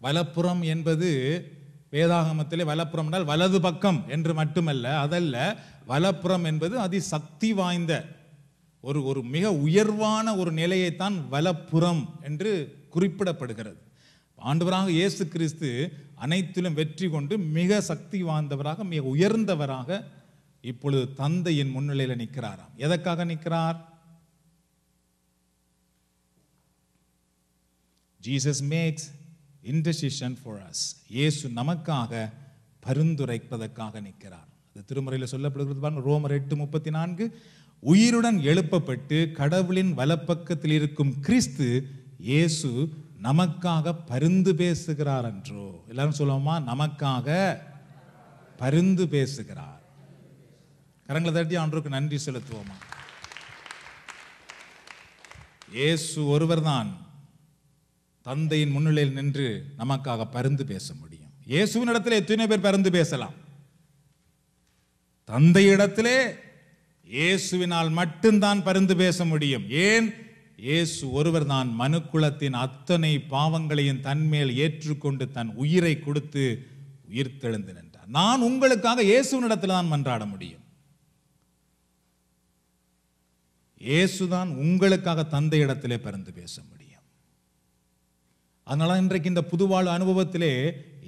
வலப்புறம் என்பது வேதாகமத்திலே வலப்புறம் என்றால் வலது பக்கம் என்று மட்டுமல்ல அதல்ல வலப்புறம் என்பது அதி சக்தி வாய்ந்த ஒரு ஒரு மிக உயர்வான ஒரு நிலையைத்தான் வலப்புறம் என்று குறிப்பிடப்படுகிறது ஆண்டவராக இயேசு கிறிஸ்து அனைத்திலும் வெற்றி கொண்டு மிக சக்தி வாய்ந்தவராக மிக உயர்ந்தவராக இப்பொழுது தந்தையின் முன்னிலையில் நிற்கிறாராம் எதற்காக நிற்கிறார் Jesus makes intercession for us இயேசு நமக்காக பரிந்துரைப்பதற்காக நிற்கிறார் அது திருமுறையில் சொல்லப்படுகிறது பாருங்க ரோமர் எட்டு முப்பத்தி நான்கு உயிருடன் எழுப்பப்பட்டு கடவுளின் வலப்பக்கத்தில் இருக்கும் கிறிஸ்து இயேசு நமக்காக பருந்து பேசுகிறார் என்றோ எல்லாரும் சொல்லுவோமா நமக்காக பருந்து பேசுகிறார் கரங்களை தட்டி ஆண்டோருக்கு நன்றி செலுத்துவோமா இயேசு ஒருவர் தான் தந்தையின் முன்னிலையில் நின்று நமக்காக பருந்து பேச முடியும் இயேசுவின் இடத்துல எத்தனை பேர் பருந்து பேசலாம் தந்தையிடத்திலே இயேசுவினால் மட்டும்தான் பருந்து பேச முடியும் ஏன் இயேசு ஒருவர் தான் மனுக்குலத்தின் அத்தனை பாவங்களையும் தன்மேல் ஏற்றுக்கொண்டு தன் உயிரை கொடுத்து உயிர்த்தெழுந்து நின்றார் நான் உங்களுக்காக இடத்துல தான் மன்றாட முடியும் இயேசுதான் உங்களுக்காக தந்த இடத்திலே பிறந்து பேச முடியும் அதனால இன்றைக்கு இந்த புதுவாழ் அனுபவத்திலே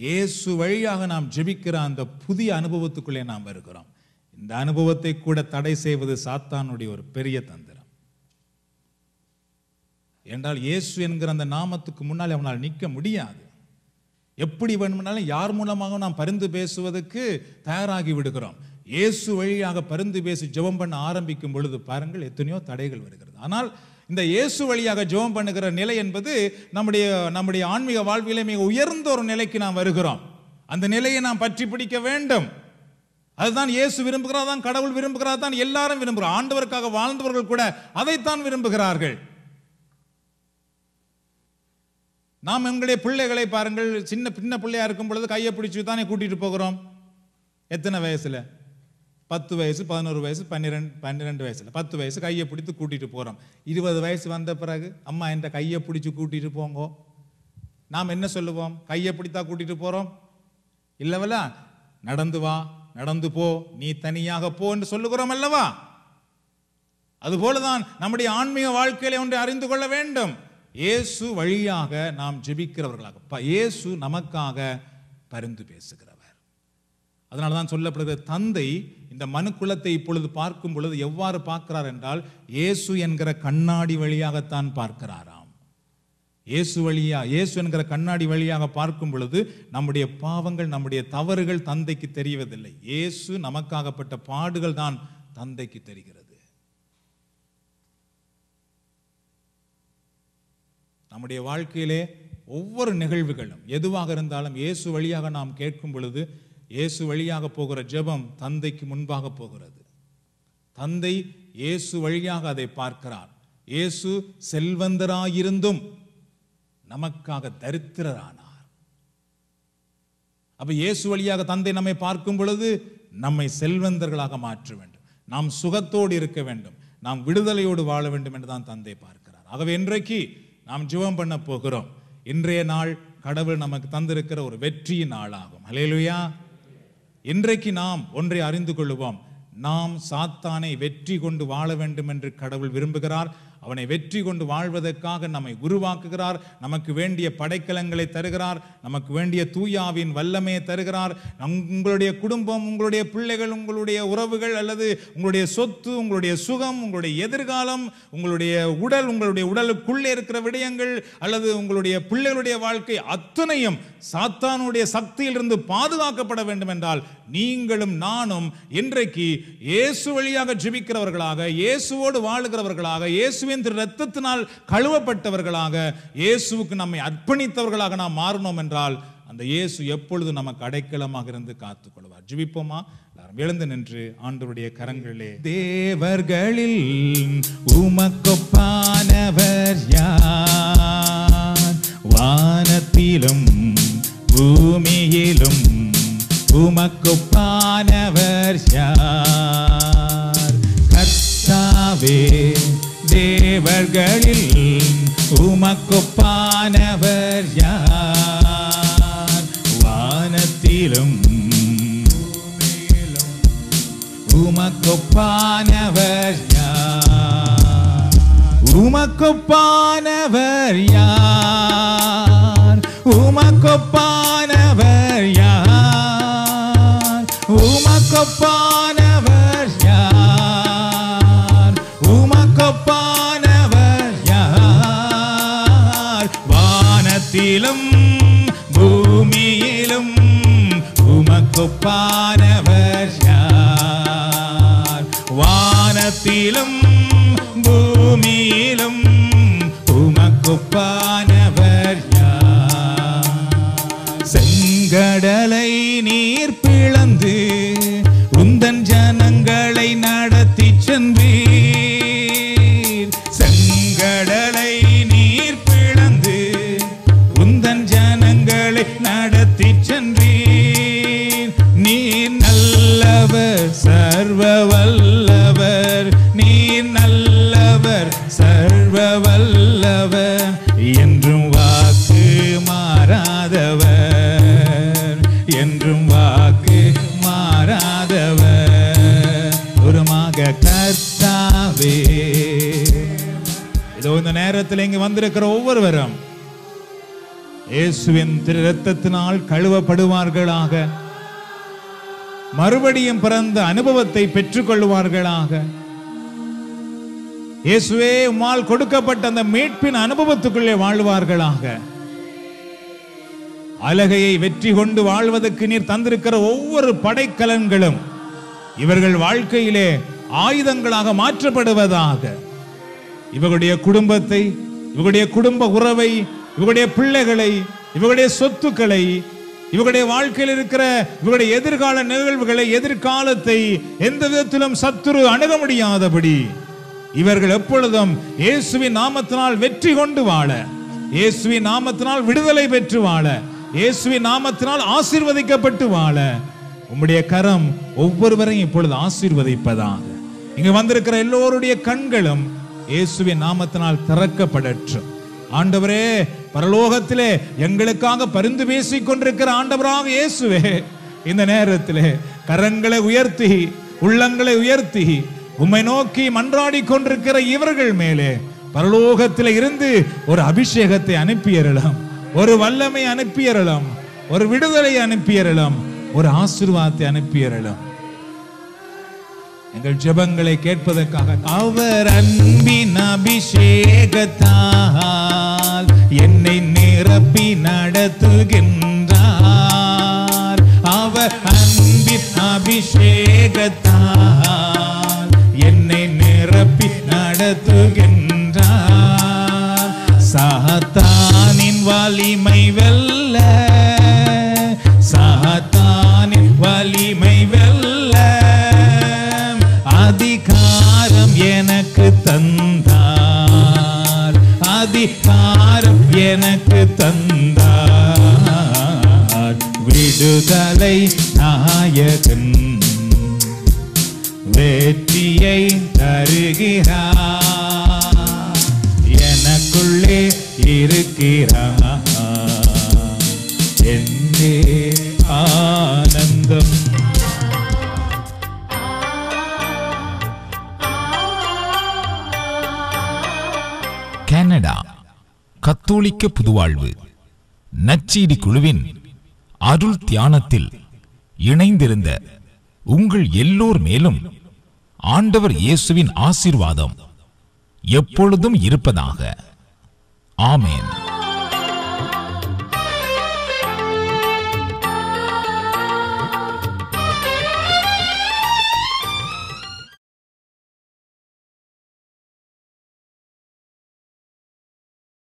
இயேசு வழியாக நாம் ஜெபிக்கிற அந்த புதிய அனுபவத்துக்குள்ளே நாம் இருக்கிறோம் இந்த அனுபவத்தை கூட தடை செய்வது சாத்தானுடைய ஒரு பெரிய தந்திரம் என்றால் இயேசு என்கிற அந்த நாமத்துக்கு முன்னால் அவனால் நிற்க முடியாது எப்படி வேணும்னாலும் யார் மூலமாக நாம் பரிந்து பேசுவதற்கு தயாராகி விடுகிறோம் இயேசு வழியாக பருந்து பேசி ஜெபம் பண்ண ஆரம்பிக்கும் பொழுது பாருங்கள் எத்தனையோ தடைகள் வருகிறது ஆனால் இந்த இயேசு வழியாக ஜெபம் பண்ணுகிற நிலை என்பது நம்முடைய நம்முடைய ஆன்மீக வாழ்விலே மிக உயர்ந்த ஒரு நிலைக்கு நாம் வருகிறோம் அந்த நிலையை நாம் பற்றி பிடிக்க வேண்டும் அதுதான் இயேசு விரும்புகிறார் தான் கடவுள் விரும்புகிறார் தான் எல்லாரும் விரும்புகிறோம் ஆண்டவருக்காக வாழ்ந்தவர்கள் கூட அதைத்தான் விரும்புகிறார்கள் நாம் எங்களுடைய பிள்ளைகளை பாருங்கள் சின்ன பின்ன பிள்ளையா இருக்கும் பொழுது கையை பிடிச்சி தானே கூட்டிட்டு போகிறோம் எத்தனை வயசுல பத்து வயசு பதினோரு வயசு பன்னிரெண்டு பன்னிரெண்டு வயசில் பத்து வயசு கையை பிடித்து கூட்டிகிட்டு போகிறோம் இருபது வயசு வந்த பிறகு அம்மா என்ற கையை பிடிச்சி கூட்டிகிட்டு போங்கோ நாம் என்ன சொல்லுவோம் கையை பிடித்தா கூட்டிகிட்டு போகிறோம் இல்லைவல்ல நடந்து வா நடந்து போ நீ தனியாக போ என்று சொல்லுகிறோம் அல்லவா அதுபோலதான் நம்முடைய ஆன்மீக வாழ்க்கையில ஒன்றை அறிந்து கொள்ள வேண்டும் இயேசு வழியாக நாம் ஜெபிக்கிறவர்களாக இயேசு நமக்காக பரிந்து பேசுகிறார் அதனால தான் சொல்லப்படுகிற தந்தை இந்த மனு குலத்தை இப்பொழுது பார்க்கும் பொழுது எவ்வாறு பார்க்கிறார் என்றால் இயேசு என்கிற கண்ணாடி வழியாகத்தான் பார்க்கிறாராம் இயேசு வழியா இயேசு என்கிற கண்ணாடி வழியாக பார்க்கும் பொழுது நம்முடைய பாவங்கள் நம்முடைய தவறுகள் தந்தைக்கு தெரிவதில்லை இயேசு நமக்காகப்பட்ட பாடுகள் தான் தந்தைக்கு தெரிகிறது நம்முடைய வாழ்க்கையிலே ஒவ்வொரு நிகழ்வுகளும் எதுவாக இருந்தாலும் இயேசு வழியாக நாம் கேட்கும் பொழுது இயேசு வழியாக போகிற ஜெபம் தந்தைக்கு முன்பாக போகிறது தந்தை இயேசு வழியாக அதை பார்க்கிறார் இயேசு செல்வந்தராயிருந்தும் நமக்காக தரித்திரரானார் அப்ப இயேசு வழியாக தந்தை நம்மை பார்க்கும் பொழுது நம்மை செல்வந்தர்களாக மாற்ற வேண்டும் நாம் சுகத்தோடு இருக்க வேண்டும் நாம் விடுதலையோடு வாழ வேண்டும் என்று தான் தந்தை பார்க்கிறார் ஆகவே இன்றைக்கு நாம் ஜிவம் பண்ண போகிறோம் இன்றைய நாள் கடவுள் நமக்கு தந்திருக்கிற ஒரு வெற்றியின் நாளாகும் அலையலுயா இன்றைக்கு நாம் ஒன்றை அறிந்து கொள்வோம் நாம் சாத்தானை வெற்றி கொண்டு வாழ வேண்டும் என்று கடவுள் விரும்புகிறார் அவனை வெற்றி கொண்டு வாழ்வதற்காக நம்மை உருவாக்குகிறார் நமக்கு வேண்டிய படைக்கலங்களை தருகிறார் நமக்கு வேண்டிய தூயாவின் வல்லமையை தருகிறார் உங்களுடைய குடும்பம் உங்களுடைய பிள்ளைகள் உங்களுடைய உறவுகள் அல்லது உங்களுடைய சொத்து உங்களுடைய சுகம் உங்களுடைய எதிர்காலம் உங்களுடைய உடல் உங்களுடைய உடலுக்குள்ளே இருக்கிற விடயங்கள் அல்லது உங்களுடைய பிள்ளைகளுடைய வாழ்க்கை அத்தனையும் சாத்தானுடைய சக்தியிலிருந்து பாதுகாக்கப்பட வேண்டும் என்றால் நீங்களும் நானும் இன்றைக்கு இயேசு வழியாக ஜெபிக்கிறவர்களாக இயேசுவோடு வாழுகிறவர்களாக இயேசுவின் திரு ரத்தத்தினால் கழுவப்பட்டவர்களாக இயேசுவுக்கு நம்மை அர்ப்பணித்தவர்களாக நாம் மாறினோம் என்றால் அந்த இயேசு எப்பொழுது நமக்கு அடைக்கலமாக இருந்து காத்துக் கொள்வார் ஜிபிப்போமா எல்லாரும் எழுந்து நின்று ஆண்டவருடைய கரங்களிலே தேவர்களில் உமக்கொப்பானவர் யார் வானத்திலும் பூமியிலும் ഉമക്കുപ്പാനവർ കർത്താവേ ദേവർകളിൽ ഉമക്കുപ്പാനവർ വാനത്തിലും ഉമക്കൊപ്പാനവർ ഉമക്കൊപ്പാനവർ ഉമക്കൊപ്പാനവർ உமக்கொப்பானவர் யார் உமக்கொப்பானவர் யார் வானத்திலும் பூமியிலும் உமக்கொப்பானவர் யார் வானத்திலும் பூமியிலும் உமக்கொப்பார் நேரத்தில் இங்கு வந்திருக்கிற ஒவ்வொருவரும் இயேசுவின் திரு ரத்தத்தினால் கழுவப்படுவார்களாக மறுபடியும் பிறந்த அனுபவத்தை பெற்றுக் கொள்வார்களாக இயேசுவே உம்மால் கொடுக்கப்பட்ட அந்த மீட்பின் அனுபவத்துக்குள்ளே வாழ்வார்களாக அலகையை வெற்றி கொண்டு வாழ்வதற்கு நீர் தந்திருக்கிற ஒவ்வொரு படைக்கலன்களும் இவர்கள் வாழ்க்கையிலே ஆயுதங்களாக மாற்றப்படுவதாக இவருடைய குடும்பத்தை இவருடைய குடும்ப உறவை இவருடைய பிள்ளைகளை இவர்களுடைய சொத்துக்களை இவருடைய வாழ்க்கையில் இருக்கிற இவருடைய எதிர்கால நிகழ்வுகளை எதிர்காலத்தை எந்த விதத்திலும் சத்துரு அணுக முடியாதபடி இவர்கள் எப்பொழுதும் இயேசுவின் நாமத்தினால் வெற்றி கொண்டு வாழ இயேசுவின் நாமத்தினால் விடுதலை பெற்று வாழ இயேசுவின் நாமத்தினால் ஆசீர்வதிக்கப்பட்டு வாழ உம்முடைய கரம் ஒவ்வொருவரையும் இப்பொழுது ஆசீர்வதிப்பதாக இங்கு வந்திருக்கிற எல்லோருடைய கண்களும் இயேசுவின் நாமத்தினால் திறக்கப்படற்று ஆண்டவரே பரலோகத்திலே எங்களுக்காக பரிந்து பேசிக் கொண்டிருக்கிற ஆண்டவராக இயேசுவே இந்த நேரத்திலே கரங்களை உயர்த்தி உள்ளங்களை உயர்த்தி உம்மை நோக்கி மன்றாடி கொண்டிருக்கிற இவர்கள் மேலே பரலோகத்தில் இருந்து ஒரு அபிஷேகத்தை அனுப்பியறலாம் ஒரு வல்லமை அனுப்பியறலாம் ஒரு விடுதலை அனுப்பியறலாம் ஒரு ஆசிர்வாதத்தை அனுப்பியறலாம் எங்கள் ஜெபங்களை கேட்பதற்காக அவர் அன்பின் அபிஷேகத்தால் என்னை நிரப்பி நடத்துகின்றார் அவர் அன்பின் அபிஷேகத்தால் என்னை நிரப்பி நடத்துகின்றார் சாத்தானின் வலிமை வெல்ல தந்தார் அதிகாரம் எனக்கு தந்தார் விடுதலை நாயகன் வெற்றியை தருகிறார் கத்தோலிக்க புதுவாழ்வு நச்சீடி குழுவின் அருள் தியானத்தில் இணைந்திருந்த உங்கள் எல்லோர் மேலும் ஆண்டவர் இயேசுவின் ஆசீர்வாதம் எப்பொழுதும் இருப்பதாக ஆமேன்